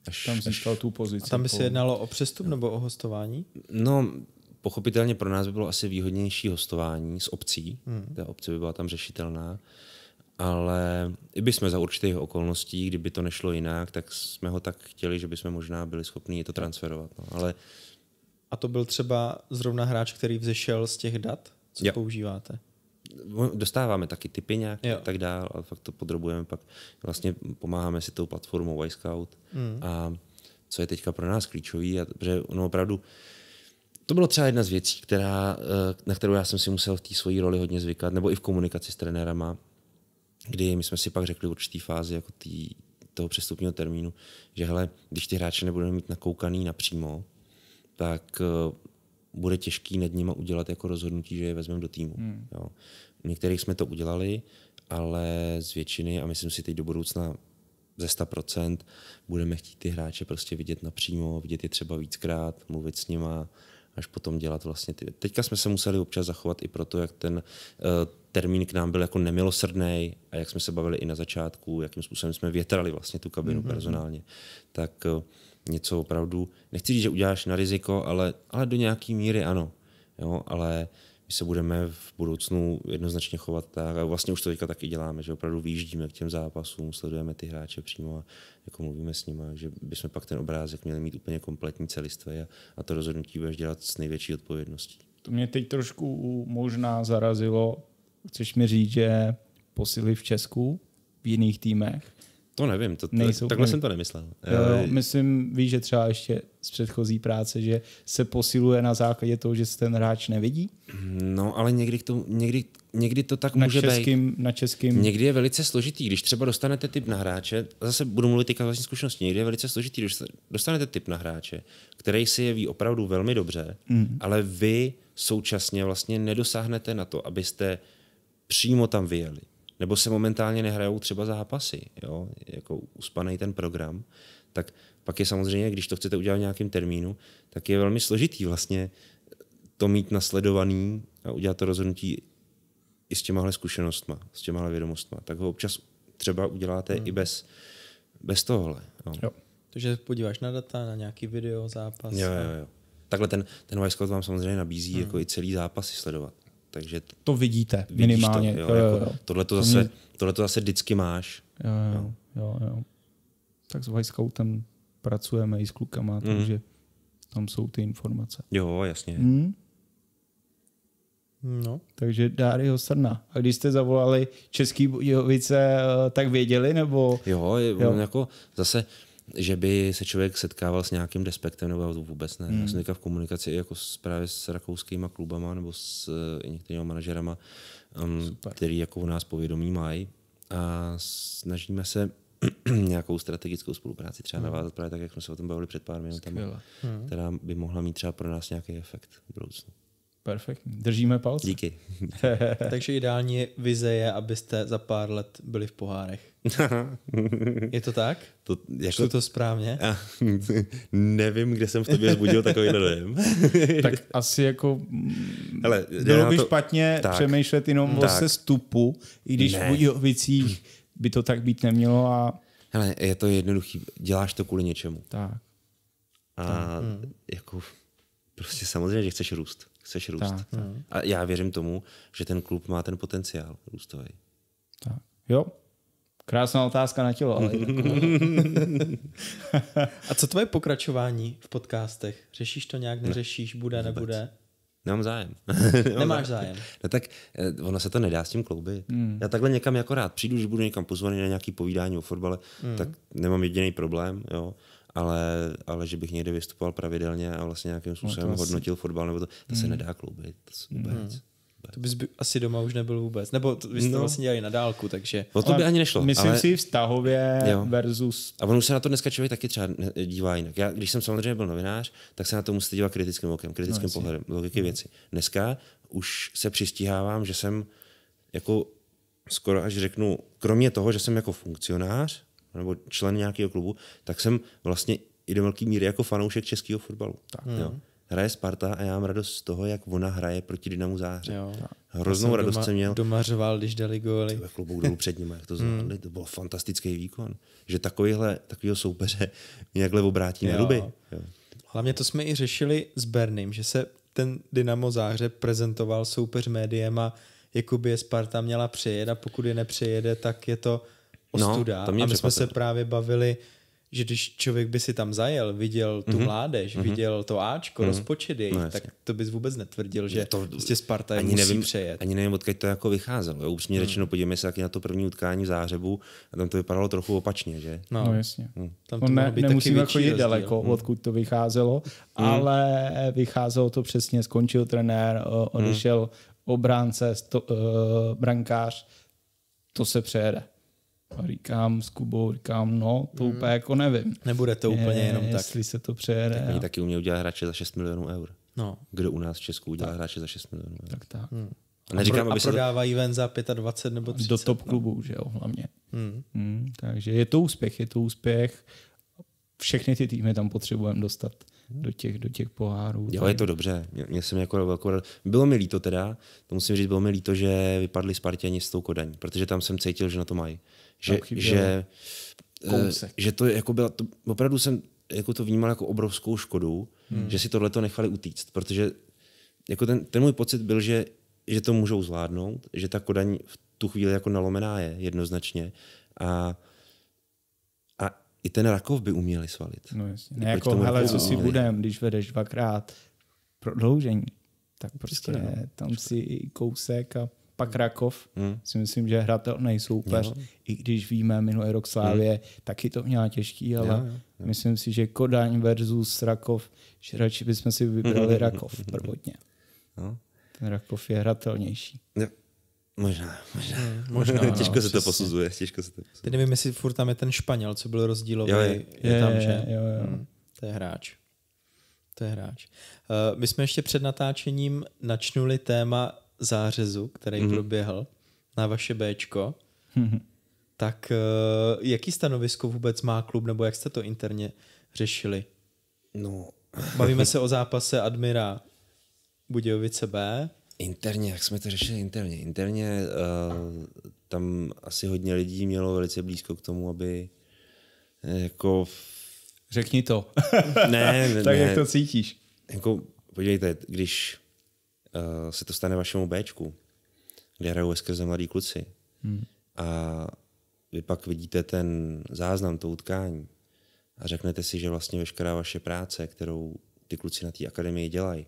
Až, tam získal až... tu pozici. A tam by se jednalo o přestup no. nebo o hostování? No, pochopitelně pro nás by bylo asi výhodnější hostování s obcí. Hmm. Ta obce by byla tam řešitelná. Uh, ale i bychom za určitých okolností, kdyby to nešlo jinak, tak jsme ho tak chtěli, že bychom možná byli schopni to transferovat. No, ale... A to byl třeba zrovna hráč, který vzešel z těch dat, co jo. používáte? No, dostáváme taky typy nějak jo. a tak dál, ale fakt to podrobujeme pak. Vlastně pomáháme si tou platformou Wisecout mm. a co je teďka pro nás klíčový, a, že ono opravdu to bylo třeba jedna z věcí, která, eh, na kterou já jsem si musel v té svojí roli hodně zvykat, nebo i v komunikaci s trenérama, kdy my jsme si pak řekli v určitý fázi jako tý, toho přestupního termínu, že hele, když ty hráče nebudeme mít nakoukaný napřímo, tak eh, bude těžký nad nimi udělat jako rozhodnutí, že je vezmeme do týmu. Hmm. Jo. U některých jsme to udělali, ale z většiny, a myslím si teď do budoucna ze 100%, budeme chtít ty hráče prostě vidět napřímo, vidět je třeba víckrát, mluvit s nima, až potom dělat vlastně ty. Teďka jsme se museli občas zachovat i proto, jak ten uh, termín k nám byl jako nemilosrdný a jak jsme se bavili i na začátku, jakým způsobem jsme větrali vlastně tu kabinu mm-hmm. personálně, tak eh, něco opravdu, nechci říct, že uděláš na riziko, ale, ale do nějaké míry ano. Jo, ale my se budeme v budoucnu jednoznačně chovat tak, a vlastně už to teďka taky děláme, že opravdu vyjíždíme k těm zápasům, sledujeme ty hráče přímo a jako mluvíme s nimi, že bychom pak ten obrázek měli mít úplně kompletní celistvé a, a to rozhodnutí budeš dělat s největší odpovědností. To mě teď trošku možná zarazilo, Chceš mi říct, že posily v Česku, v jiných týmech, to nevím, to, to, nejsou takhle jsem to nemyslel. Jo, myslím, víš, že třeba ještě z předchozí práce, že se posiluje na základě toho, že se ten hráč nevidí? No, ale někdy, k tomu, někdy, někdy to tak na může českým, být. Na českým... Někdy je velice složitý, když třeba dostanete typ na hráče, zase budu mluvit teďka vlastní zkušenosti, někdy je velice složitý, když dostanete typ na hráče, který si jeví opravdu velmi dobře, mm. ale vy současně vlastně nedosáhnete na to, abyste přímo tam vyjeli. Nebo se momentálně nehrajou třeba zápasy, jo? jako uspaný ten program, tak pak je samozřejmě, když to chcete udělat v nějakém termínu, tak je velmi složitý vlastně to mít nasledovaný a udělat to rozhodnutí i s těmahle zkušenostma, s těmahle vědomostma. Tak ho občas třeba uděláte hmm. i bez, bez tohohle. Jo. No. Jo. Takže podíváš na data, na nějaký video, zápas. Jo, jo, jo. Takhle ten, ten Vice vám samozřejmě nabízí hmm. jako i celý zápas sledovat. Takže to vidíte minimálně. To, jo, jo, jako, jo, Tohle to zase, mě... zase vždycky máš. Jo, jo, jo. jo, jo. Tak s Vajskoutem pracujeme i s klukama, mm. takže tam jsou ty informace. Jo, jasně. Mm. No. Takže Dario Srna. A když jste zavolali Český Budějovice, eh, tak věděli? Nebo... Jo, jo, jako zase že by se člověk setkával s nějakým despektem, nebo vůbec ne. Hmm. Já jsem hmm. v komunikaci i jako s, právě s rakouskýma klubama nebo s uh, eh, některými manažerama, um, který jako u nás povědomí mají. A snažíme se (clears throat) nějakou strategickou spolupráci třeba hmm. navázat, právě tak, jak jsme se o tom bavili před pár minutami, hmm. která by mohla mít třeba pro nás nějaký efekt v budoucnu. Perfektní. Držíme palce. Díky. (laughs) Takže ideální vize je, abyste za pár let byli v pohárech. Je to tak? To, jako... Čtu to správně? A, nevím, kde jsem v tobě zbudil takový dojem. (laughs) tak asi jako mm, Hele, bylo by to... špatně tak, přemýšlet jenom tak. o sestupu, i když ne. v Budějovicích by to tak být nemělo a... Hele, je to jednoduchý. Děláš to kvůli něčemu. Tak. A tak. jako prostě samozřejmě, že chceš růst. Chceš růst. Tak, tak. A já věřím tomu, že ten klub má ten potenciál růstový. Tak. Jo, Krásná otázka na tělo, ale (laughs) A co tvoje pokračování v podcastech? Řešíš to nějak, neřešíš, bude, Vůbec. nebude? Nemám zájem. (laughs) Nemáš zájem. No tak eh, ono se to nedá s tím kloubit. Mm. Já takhle někam jako rád přijdu, že budu někam pozvaný na nějaký povídání o fotbale, mm. tak nemám jediný problém, jo. Ale, ale že bych někde vystupoval pravidelně a vlastně nějakým no, způsobem no vlastně. hodnotil fotbal, nebo to, to mm. se hmm. nedá kloubit. To vůbec. Mm vůbec. To bys by asi doma už nebyl vůbec. Nebo to, vy jste no. vlastně dělali na dálku, takže... No to by ani nešlo. Myslím ale... si vztahově jo. versus... A ono už se na to dneska člověk taky třeba dívá jinak. Já, když jsem samozřejmě byl novinář, tak se na to musíte dívat kritickým okem, kritickým no, pohledem, logiky no. věci. Dneska už se přistihávám, že jsem jako skoro až řeknu, kromě toho, že jsem jako funkcionář nebo člen nějakého klubu, tak jsem vlastně i do velké míry jako fanoušek českého fotbalu. Tak, mm. jo. Mhm hraje Sparta a já mám radost z toho, jak ona hraje proti Dynamu Záře. Jo. Hroznou radost doma, jsem měl. Domařoval, když dali góly. Tebe klobouk dolů před nimi, jak to zvládli. Hmm. To byl fantastický výkon. Že takovýhle, takovýho soupeře nějakhle (laughs) obrátí na ruby. Hlavně to jsme i řešili s Berným, že se ten Dynamo Záře prezentoval soupeř médiem a jakoby je Sparta měla přejet a pokud je nepřejede, tak je to no, ostuda. No, a my jsme se právě bavili, že když člověk by si tam zajel, viděl tu mm-hmm. mládež, mm-hmm. viděl to Ačko, mm-hmm. rozpočet jejich, no, tak to bys vůbec netvrdil, že to prostě Sparta je ani musí nevím, přejet. Ani nevím, odkud to jako vycházelo. Jo? Upřímně mm. řečeno, podívejme se taky na to první utkání v Zářebu a tam to vypadalo trochu opačně, že? No, no jasně. Mm. Tam no, to ne, nemusíme chodit jako rozdíl. daleko, mm. odkud to vycházelo, mm. ale vycházelo to přesně, skončil trenér, hmm. odešel mm. obránce, sto, uh, brankář, to se přejede. A říkám s Kubou, říkám, no, to hmm. úplně jako nevím. Nebude to úplně je, jenom tak. Jestli se to přejede. Tak oni taky umějí udělat hráče za 6 milionů eur. No. Kdo u nás v Česku udělá hráče za 6 milionů eur? Tak tak. Hmm. A, neříkám, a, pro, aby a prodávají to... ven za 25 nebo 30. Do top no. klubu, no. že jo, hlavně. Hmm. Hmm, takže je to úspěch, je to úspěch. Všechny ty týmy tam potřebujeme dostat hmm. do těch, do těch pohárů. Jo, je to dobře. Mě mě jako velkou Bylo mi líto teda, to musím říct, bylo mi líto, že vypadli Spartěni s tou Kodaň, protože tam jsem cítil, že na to mají že, že, eh, že to jako byla, to, opravdu jsem jako to vnímal jako obrovskou škodu, hmm. že si tohle to nechali utíct, protože jako ten, ten můj pocit byl, že, že to můžou zvládnout, že ta Kodaň v tu chvíli jako nalomená je jednoznačně a a i ten Rakov by uměli svalit. No jasně. Ne jako, hele, co si budem, když vedeš dvakrát prodloužení, tak prostě prostě no. tam prostě. si kousek a pak hmm. Rakov hmm. si myslím, že hratelný soupeř. Jo. I když víme, minulý rok Slávě hmm. taky to měla těžký, ale jo, jo. myslím si, že Kodaň versus Rakov, že radši bychom si vybrali hmm. Rakov hmm. prvotně. Jo. No. Ten Rakov je hratelnější. Jo. Možná, (laughs) možná. možná no, těžko no, se to posuzuje. Těžko se to posuzuje. Teď nevím, jestli furt tam je ten Španěl, co byl rozdílový. Jo, je, je, je tam, že? Jo, jo. Hmm. To je hráč. To je hráč. Uh, my jsme ještě před natáčením načnuli téma zářezu, který mm-hmm. proběhl na vaše Bčko, mm-hmm. tak eh, jaký stanovisko vůbec má klub, nebo jak jste to interně řešili? No. Bavíme (laughs) se o zápase Admira Budějovice B. Interně, jak jsme to řešili interně? Interně uh, tam asi hodně lidí mělo velice blízko k tomu, aby eh, jako... Řekni to. ne, ne, (laughs) tak ne. jak to cítíš? Jako, podívejte, když Eh, se to stane vašemu Bčku, kde hrajou skrze mladí kluci. Hmm. A vy pak vidíte ten záznam, to utkání a řeknete si, že vlastně veškerá vaše práce, kterou ty kluci na té akademii dělají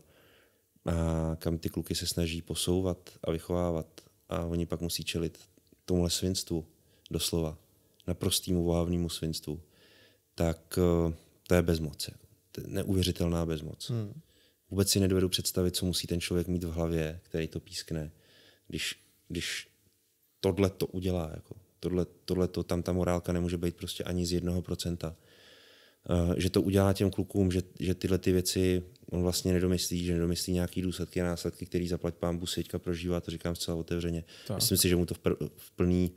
a kam ty kluky se snaží posouvat a vychovávat a oni pak musí čelit tomuhle svinstvu, doslova, naprostýmu vohavnému svinstvu, tak eh, to je bezmoc. Jako. To je neuvěřitelná bezmoc. Hmm vůbec si nedovedu představit, co musí ten člověk mít v hlavě, který to pískne, když, když tohle to udělá. Jako. Tohle, tohle to, tam ta morálka nemůže být prostě ani z jednoho procenta. Eh, že to udělá těm klukům, že, že tyhle ty věci on vlastně nedomyslí, že nedomyslí nějaký důsledky a následky, který zaplať pán Bůh teďka prožívá, to říkám zcela otevřeně. Tak. Myslím si, že mu to v, pr- v plný,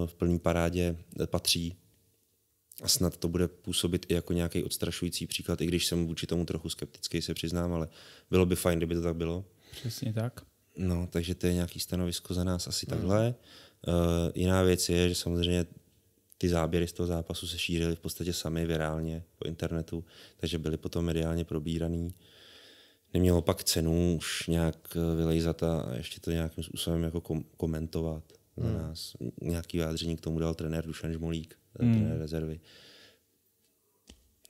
uh, v plný parádě eh, patří a snad to bude působit i jako nějaký odstrašující příklad, i když jsem vůči tomu trochu skeptický, se přiznám, ale bylo by fajn, kdyby to tak bylo. Přesně tak. No, takže to je nějaký stanovisko za nás asi mm. takhle. Uh, jiná věc je, že samozřejmě ty záběry z toho zápasu se šířily v podstatě sami virálně po internetu, takže byly potom mediálně probíraný. Nemělo pak cenu už nějak eh, vylejzat a ještě to nějakým způsobem jako kom- komentovat hmm. nás. Nějaký vyjádření k tomu dal trenér Dušan Žmolík hmm. rezervy.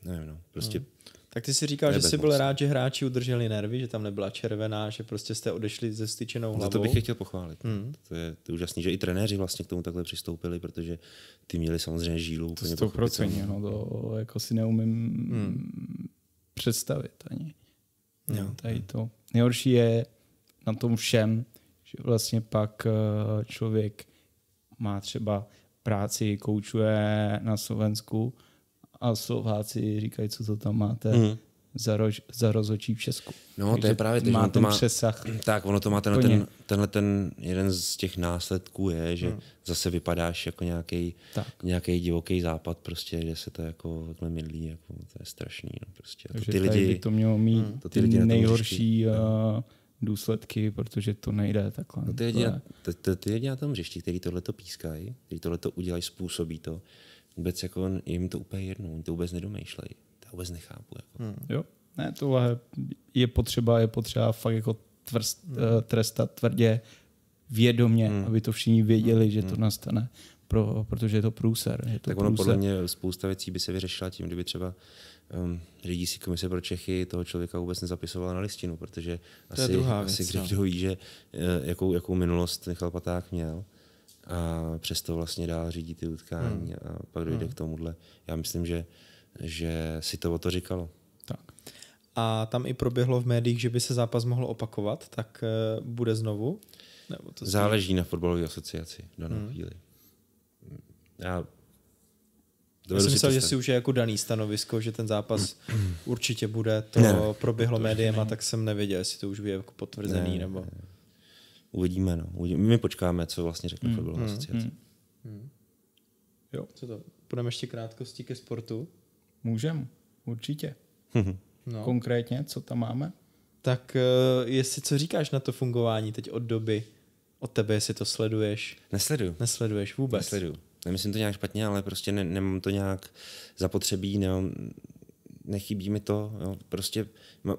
Nevím, no, prostě... No. Tak ty si říkal, že jsi byl rád, že hráči udrželi nervy, že tam nebyla červená, že prostě jste odešli ze styčenou hlavou. Za to bych je chtěl pochválit. Hmm. To, je, to je úžasný, že i trenéři vlastně k tomu takhle přistoupili, protože ty měli samozřejmě žílu úplně To procentně, no to jako si neumím hmm. představit ani. Jo. No, tady to. Nejhorší je na tom všem, že vlastně pak eh, člověk má třeba práci koučuje na Slovensku a Slováci říkají, co to tam máte. Mm za, rož, za rozhodčí v Česku. No, Takže to je právě to, má ten má, přesah. Tak, ono to má tenhle ten, tenhle ten jeden z těch následků je, že no. zase vypadáš jako nějaký nějaký divoký západ, prostě, kde se to jako takhle mydlí, jako, to je strašný. No, prostě. Takže to ty lidi, by to mělo mít no, to ty lidi nejhorší uh, důsledky, protože to nejde takhle. No ty, lidi, to je... to, to, ty lidi na tom řešti, který to pískají, který to udělají, způsobí to, vůbec jako jim to úplně jedno, oni to vůbec nedomýšlejí. To vůbec nechápu. Jako. Hmm. Jo, ne, tohle je potřeba, je potřeba fakt jako tvrst, hmm. Eh, trestat tvrdě, vědomě, hmm. aby to všichni věděli, hmm. že to hmm. nastane pro, protože je to průser. Je to tak ono průser. podle mě spousta věcí by se vyřešila tím, kdyby třeba um, řídící komise pro Čechy toho člověka vůbec nezapisovala na listinu, protože to asi, druhá asi věc, kdo no. ví, že eh, jakou, jakou minulost Michal Paták měl a přesto vlastně dál řídí ty utkání hmm. a pak dojde hmm. k tomuhle. Já myslím, že, že si to o to říkalo. Tak. A tam i proběhlo v médiích, že by se zápas mohl opakovat, tak eh, bude znovu? Nebo to Záleží na fotbalové asociaci v danou hmm. chvíli. Já, já jsem myslel, že si už je jako daný stanovisko, že ten zápas (clears throat) určitě bude. To ne, proběhlo médiem a tak jsem nevěděl, jestli to už je jako potvrzený ne, nebo... Ne. Uvidíme, no. Uvidíme. My počkáme, co vlastně řekne mm, fotbalová mm, asociace. Mm. mm. Jo. Co to? Půjdeme ještě krátkosti ke sportu? Můžem, určitě. (laughs) no. Konkrétně, co tam máme? Tak eh, jestli co říkáš na to fungování teď od doby, od tebe, jestli to sleduješ? Nesleduju. Nesleduješ vůbec? Nesleduju nemyslím to nějak špatně, ale prostě ne, nemám to nějak zapotřebí, nemám, nechybí mi to. Jo. Prostě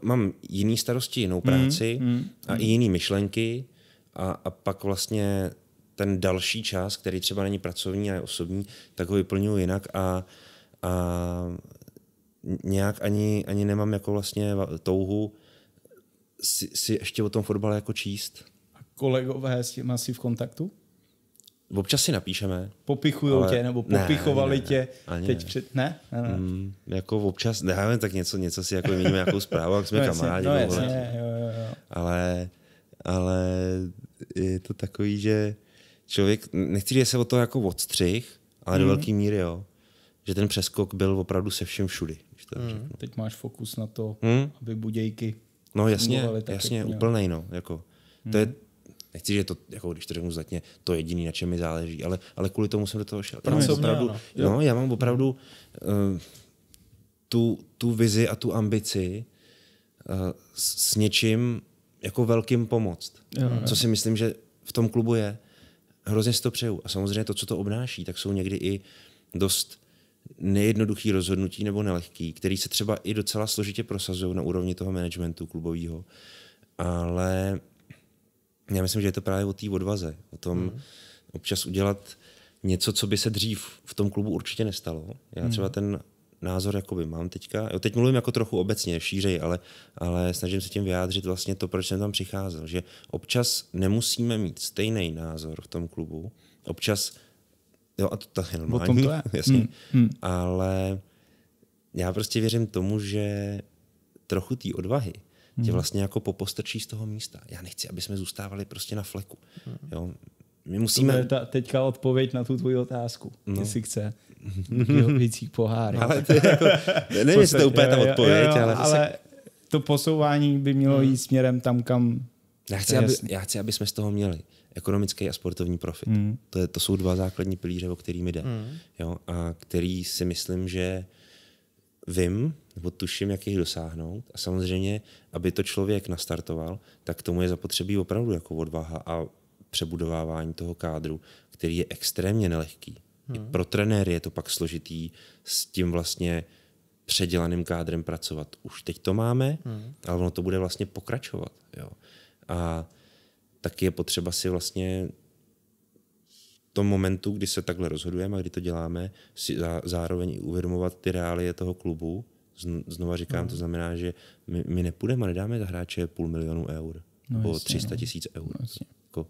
mám jiný starosti, jinou mm, práci mm, mm, a mm. i jiný myšlenky a, a pak vlastně ten další čas, který třeba není pracovní a je osobní, tak ho vyplňuji jinak a, a nějak ani, ani nemám jako vlastně touhu si, si ještě o tom fotbale jako číst. A kolegové s tím asi v kontaktu? Občas si napíšeme. Popichujou ale... tě, nebo popichovali ne, ne, tě. Ani teď ne. před... Ne? ne, ne. Mm, jako občas, ne, tak něco, něco si jako vyměníme nějakou zprávu, jak jsme no, kamarádi. No, jasně, jo, jo, jo. Ale, ale je to takový, že člověk, nechci, že se o to jako odstřih, ale mm. do mhm. velký míry, jo. Že ten přeskok byl opravdu se vším všudy. Mm. Teď máš fokus na to, mm. aby budějky No jasně, jasně, úplnej, no. Jako. Mm. To je mhm nechci, že to, jako když to řeknu zatně, to jediný, na čem mi záleží, ale, ale kvůli tomu jsem do toho šel. Já mám opravdu, no, já mám opravdu uh, tu, tu vizi a tu ambici uh, s, s něčím jako velkým pomoct. Jo, co si myslím, že v tom klubu je. Hrozně si to přeju. A samozřejmě to, co to obnáší, tak jsou někdy i dost nejednoduchý rozhodnutí nebo nelehký, který se třeba i docela složitě prosazují na úrovni toho managementu klubového. Ale já myslím, že je to právě o té odvaze, o tom mm. občas udělat něco, co by se dřív v tom klubu určitě nestalo. Já mhm. třeba ten názor jakoby mám teďka, jo, teď mluvím jako trochu obecně, šířej, ale, ale snažím se tím vyjádřit vlastně to, proč jsem tam přicházel, že občas nemusíme mít stejný názor v tom klubu, občas, jo, a to, to je normální, tom to je. (laughs) jasně, mm, mm. ale já prostě věřím tomu, že trochu té odvahy hmm. tě vlastně jako popostrčí z toho místa. Já nechci, aby jsme zůstávali prostě na fleku. Hmm. Jo? My musíme... To je ta, teďka odpověď na tu tvoji otázku, no. jestli chce. Jovící (laughs) pohár. Ale to je jako, (laughs) nevím, jestli to je úplně ta odpověď, jo, jo, ale... ale se... to posouvání by mělo hmm. jít směrem tam, kam... Já chci, aby, já chci, aby jsme z toho měli ekonomický a sportovní profit. Mm. To, je, to jsou dva základní pilíře, o kterými jde. Mm. Jo, a který si myslím, že vím nebo tuším, jak jich dosáhnout. A samozřejmě, aby to člověk nastartoval, tak tomu je zapotřebí opravdu jako odvaha a přebudovávání toho kádru, který je extrémně nelehký. Hmm. I pro trenéry je to pak složitý s tím vlastně předělaným kádrem pracovat. Už teď to máme, hmm. ale ono to bude vlastně pokračovat. Jo. A taky je potřeba si vlastně tom momentu, kdy se takhle rozhodujeme a kdy to děláme, si zároveň uvědomovat ty reálie toho klubu. Znova říkám, no. to znamená, že my, my nepůjdeme a nedáme za hráče půl milionu eur no, nebo 300 no. tisíc eur. No, jako,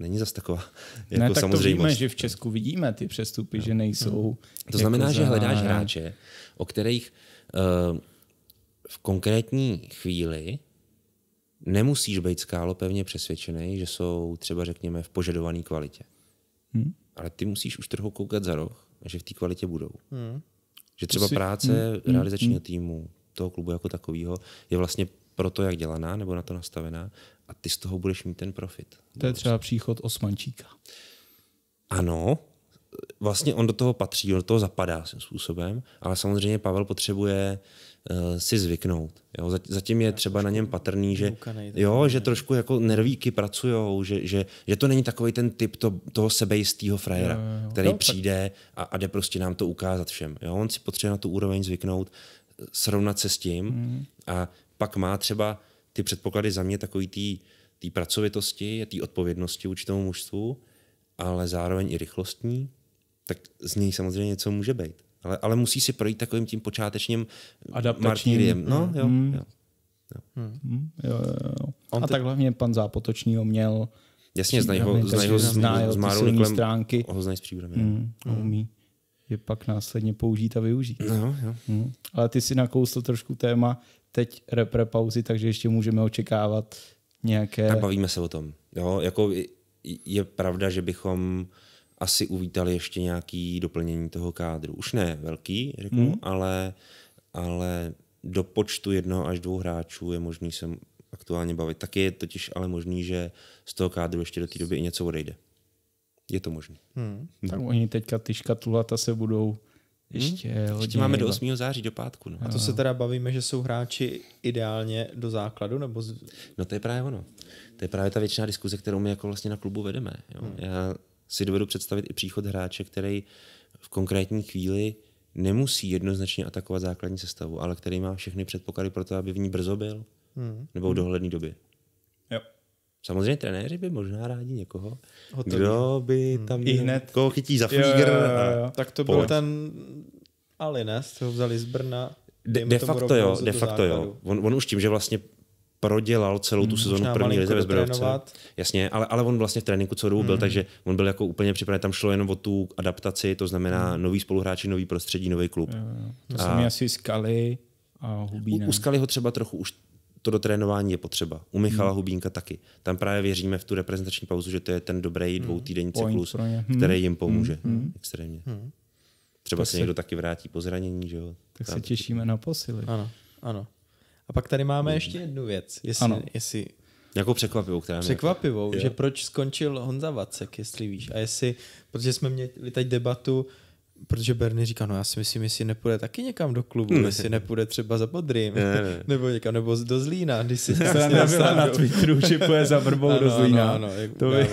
není zas taková (laughs) jako ne, tak to víme, že v Česku vidíme ty přestupy, no. že nejsou. No. To jako znamená, za... že hledáš hráče, o kterých uh, v konkrétní chvíli nemusíš být skálo pevně přesvědčený, že jsou třeba řekněme v požadované kvalitě. Hmm. Ale ty musíš už trochu koukat za roh, že v té kvalitě budou. Hmm. Že třeba si... práce hmm, hmm. realizačního hmm. týmu, toho klubu jako takového, je vlastně pro to, jak dělaná nebo na to nastavená a ty z toho budeš mít ten profit. To je třeba vlastně- příchod Osmančíka. Ano, vlastně on do toho patří, on do toho zapadá svým způsobem, ale samozřejmě Pavel potřebuje uh, si zvyknout. Jo? Zatím je třeba na něm patrný, že, jo, že trošku jako nervíky pracujou, že, že, že to není takový ten typ to, toho sebejistého frajera, který no, přijde a, a jde prostě nám to ukázat všem. Jo? On si potřebuje na tu úroveň zvyknout, eh, srovnat se s tím hmm. a pak má třeba ty předpoklady za mě takový tý, tý pracovitosti, tý odpovědnosti určitému mužstvu, ale zároveň i rychlostní, tak z něj samozřejmě něco může být. Ale, ale musí si projít takovým tím počátečním martýriem. No, jo, mm. Mm-hmm. jo. Jo. Hmm. Jo, jo, jo. On a ty... tak hlavně pan Zápotoční ho měl. Jasně, znají ho, znají ho, z, z Máru stránky. ho znají z příbramem. Mm, mm-hmm. mm. Umí je pak následně použít a využít. No, jo. Mm. Ale ty si nakousl trošku téma teď repre pauzy, takže ještě můžeme očekávat nějaké... Tak bavíme se o tom. Jo, jako je pravda, že bychom uh, asi uvítali ještě nějaký doplnění toho kádru. Už ne velký, řeknu, hmm. ale, ale do počtu jednoho až dvou hráčů je možný se aktuálně bavit. Taky je totiž ale možný, že z toho kádru ještě do té doby i něco odejde. Je to možné. Hmm. hmm. Tak hmm. oni teďka ty škatulata se budou ještě, hmm? ještě máme do 8. září, do pátku. No. A to se teda bavíme, že jsou hráči ideálně do základu? nebo? Z... No to je právě ono. To je právě ta věčná diskuze, kterou my jako vlastně na klubu vedeme. Jo. Hmm. Já si dovedu představit i příchod hráče, který v konkrétní chvíli nemusí jednoznačně atakovat základní sestavu, ale který má všechny předpoklady pro to, aby v ní brzo byl hmm. nebo v dohledné době. Jo. Samozřejmě trenéři by možná rádi někoho, Hotový. kdo by hmm. tam hmm. I hned. koho chytí za flíger. Jo, jo, jo. Tak to byl ten Alines, co ho vzali z Brna. De, de facto jo, de facto jo. On, on už tím, že vlastně prodělal celou tu hmm, sezonu první lize ve zbrojovce. Jasně, ale, ale on vlastně v tréninku co dobu byl, hmm. takže on byl jako úplně připraven. Tam šlo jenom o tu adaptaci, to znamená mm. nový spoluhráči, nový prostředí, nový klub. Jo, jo. To a... asi skali a Hubína. U, u ho třeba trochu už to do trénování je potřeba. U Michala hmm. Hubínka taky. Tam právě věříme v tu reprezentační pauzu, že to je ten dobrý hmm. dvoutýdenní cyklus, hmm. který jim pomůže hmm. hmm. extrémně. Hmm. Třeba tak se, někdo taky vrátí po zranění, že jo? Tak Tam... se těšíme na posily. Ano, ano. A pak tady máme hmm. ještě jednu věc. Jestli, ano. jestli jako překvapivou, která mě... Překvapivou, jo. že proč skončil Honza Vacek, jestli víš. A jestli, protože jsme měli teď debatu, protože Bernie říká, no já si myslím, jestli nepůjde taky někam do klubu, hmm. jestli nepůjde třeba za Bodrým, ne, ne. (laughs) nebo někam, nebo do Zlína, když si to na, vlastně na Twitteru, že půjde za Vrbou do Zlína. Ano, ano, to by (laughs)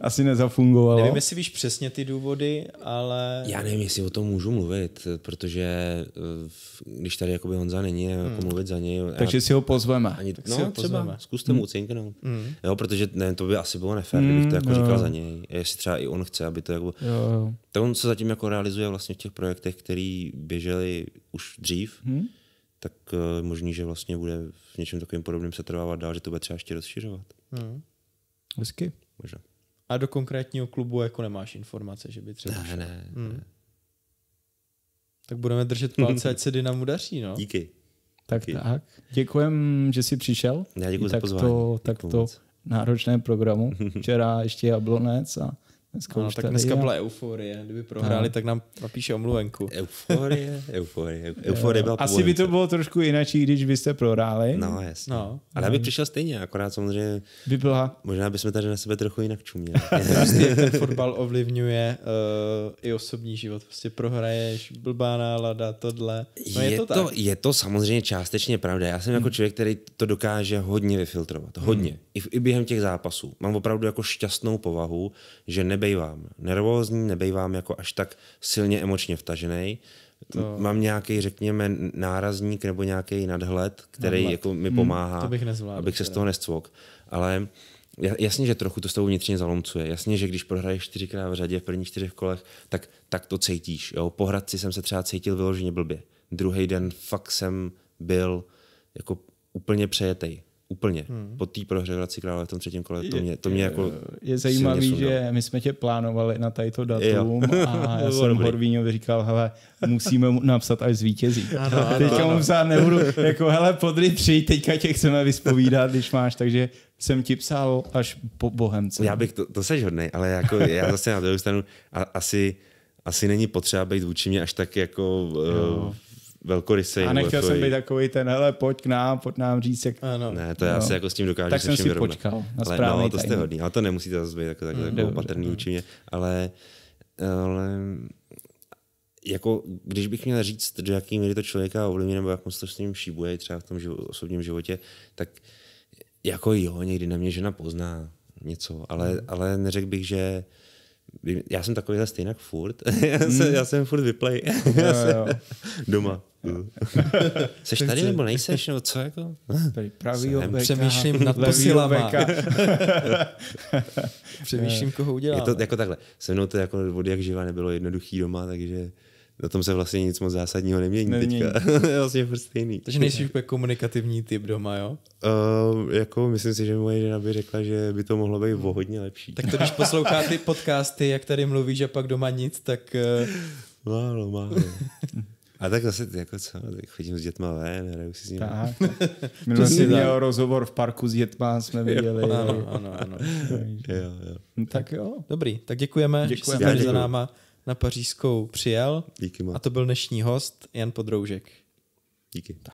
asi nezafungovalo. Nevím, jestli víš přesně ty důvody, ale... Já nevím, jestli o tom můžu mluvit, protože eh, když tady jakoby Honza není, jako hmm. mluvit za něj. Takže já... si ho pozveme. Ani, tak no, si ho pozveme. třeba, zkuste mu hmm. ucinknout. Hmm. Jo, protože ne, to by asi bylo nefér, kdybych to hmm, jako jo. říkal za něj. Jestli třeba i on chce, aby to jako... Jo, jo. Tak on se zatím jako realizuje vlastně v těch projektech, který běžely už dřív, hmm? tak uh, možný, že vlastně bude v něčem takovým podobným se trvávat dál, že to bude třeba ještě rozšiřovat. Hmm. Hezky. Možná. A do konkrétního klubu jako nemáš informace, že by třeba... Ne, ne, hmm. ne. Tak budeme držet palce, ať se Dynamu daří, no. Díky. Tak Díky. tak. Děkujem, že jsi přišel. Já děkuji za pozvání. To, tak to náročné programu. (laughs) Včera ještě Jablonec a Dneska no, už tak tady, dneska byla euforie. Kdyby prohráli, no. tak nám napíše omluvenku. Euforie, (laughs) euforie, euforie byla Asi by to bylo trošku jinak, když byste prohráli. No, jasně. No, Ale já bych přišel stejně, akorát samozřejmě. By byla. Možná bychom tady na sebe trochu jinak čuměli. (laughs) prostě ten fotbal (laughs) ovlivňuje uh, i osobní život. Prostě prohraješ, blbá nálada, tohle. No, je, je, to, tak. to je to samozřejmě částečně pravda. Já jsem jako hmm. jako člověk, který to dokáže hodně vyfiltrovat. Hodně. Hmm. I, v, I během těch zápasů. Mám opravdu jako šťastnou povahu, že nebe nebejvám nervózní, nebejvám jako až tak silně emočně vtažený. To... Mám nějaký, řekněme, nárazník nebo nějaký nadhled, který nadhled. Jako mi hmm, pomáhá, hmm, to bych nezvládl, abych se teda. z toho nestvok. Ale jasně, že trochu to s tou vnitřně zalomcuje. Jasně, že když prohraješ čtyřikrát v řadě v prvních čtyřech kolech, tak, tak to cítíš. Jo? Po hradci jsem se třeba cítil vyloženě blbě. Druhý den fakt jsem byl jako úplně přejetej. Úplně. Hmm. Po té prohře v Hradci Králové v tom třetím kole. To mě, to mě jako Je zajímavé, že my jsme tě plánovali na tato datum (laughs) a já jsem Horvíňovi říkal, hele, musíme mu napsat, až zvítězí. Ano, ano, teďka ano. mu psát nebudu, jako hele, podry tři, teďka tě chceme vyspovídat, když máš, takže jsem ti psal až po Bohemce. Já bych, to, to seš hodný, ale jako já zase na druhou stranu a, asi asi není potřeba být vůči mě až tak jako jo. Eh, velkorysej. A nechtěl jsem být takový ten, hele, pojď k nám, pojď nám říct, jak... Ano. Ne, to já no. se jako s tím dokážu Tak jsem si vyrovnat. počkal na ale, no, to jste hodný, ale to nemusíte zase být jako, tak, mm, jako opatrný mm. učině, ale, ale jako, když bych měl říct, do jaký míry to člověka ovlivní, nebo jak moc to s ním šíbuje třeba v tom život, osobním životě, tak jako jo, někdy na mě žena pozná něco, ale, mm. ale neřekl bych, že já jsem takovýhle stejně furt. (laughs) já, jsem, hmm. já jsem furt vyplej. (laughs) Doma. (laughs) Seš tady nebo nejseš? Nebo co jako? Tady pravý obeka, Přemýšlím nad posilama. Přemýšlím, koho udělám. Je to jako takhle. Se mnou to jako od jak živa nebylo jednoduchý doma, takže na tom se vlastně nic moc zásadního nemění, nemění. (laughs) teďka. je vlastně furt stejný. Takže nejsi úplně komunikativní typ doma, jo? Uh, jako, myslím si, že moje žena by řekla, že by to mohlo být o hodně lepší. Tak to, když poslouchá ty podcasty, jak tady mluvíš a pak doma nic, tak... Uh... Málo, málo. A tak zase, jako co, chodím s dětma ven, hraju si s nimi. Tak. (laughs) Minulý si měl rozhovor v parku s dětma, jsme viděli. Jo, ano, ano, ano. (laughs) jo, jo. Tak jo. Dobrý, tak děkujeme, děkujeme. že jste za náma na Pařížskou přijel. Díky moc. A to byl dnešní host Jan Podroužek. Díky. Tak.